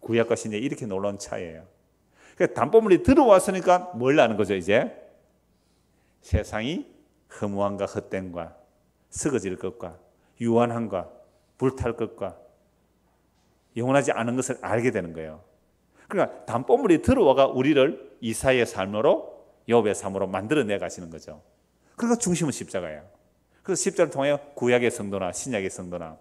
Speaker 1: 구약과 신약 이렇게 놀라운 차이에요그 단법물이 들어왔으니까 뭘 아는 거죠 이제? 세상이 허무함과 헛된과 썩어질 것과 유한함과 불탈 것과 영원하지 않은 것을 알게 되는 거예요. 그러니까 담보물이 들어와가 우리를 이사의 삶으로 여의 삶으로 만들어내 가시는 거죠. 그러니까 중심은 십자가예요. 그래서 십자를 통하 구약의 성도나 신약의 성도나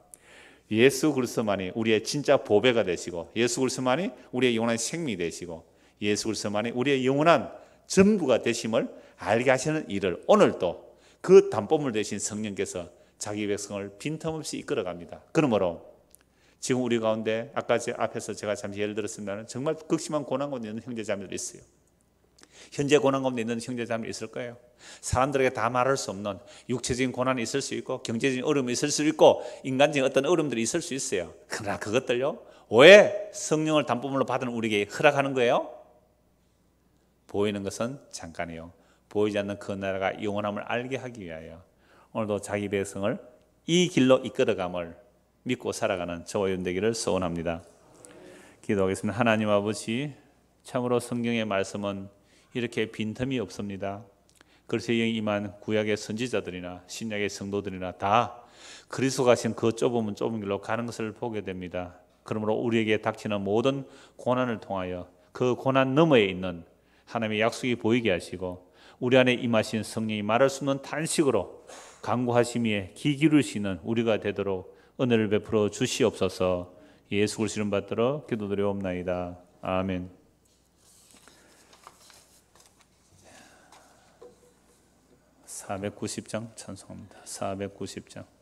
Speaker 1: 예수 그리스도만이 우리의 진짜 보배가 되시고 예수 그리스도만이 우리의 영원한 생명이 되시고 예수 그리스도만이 우리의 영원한 전부가 되심을 알게 하시는 일을 오늘도 그 담보물 대신 성령께서 자기 백성을 빈틈없이 이끌어갑니다. 그러므로 지금 우리 가운데 아까 제 앞에서 제가 잠시 예를 들었습니다 정말 극심한 고난 가운데 있는 형제 자매들 있어요. 현재 고난 가운데 있는 형제 자매 있을 거예요. 사람들에게 다 말할 수 없는 육체적인 고난이 있을 수 있고 경제적인 어려움이 있을 수 있고 인간적인 어떤 어려움들이 있을 수 있어요. 그러나 그것들요. 왜 성령을 담보물로 받은 우리에게 허락하는 거예요? 보이는 것은 잠깐이요. 보이지 않는 그 나라가 영원함을 알게 하기 위하여 오늘도 자기 배성을이 길로 이끌어감을 믿고 살아가는 저와 여대기를 소원합니다. 기도하겠습니다. 하나님 아버지 참으로 성경의 말씀은 이렇게 빈틈이 없습니다. 그리스 영이 임한 구약의 선지자들이나 신약의 성도들이나 다 그리스도가 하신 그 좁은 좁은 길로 가는 것을 보게 됩니다. 그러므로 우리에게 닥치는 모든 고난을 통하여 그 고난 너머에 있는 하나님의 약속이 보이게 하시고 우리 안에 임하신 성령이 말할 수 없는 탄식으로 강구하심에 이 기기울시는 우리가 되도록 은혜를 베풀어 주시옵소서. 예수 그리스도 받들어 기도드려옵나이다. 아멘. 사백구장 찬송합니다. 사백구장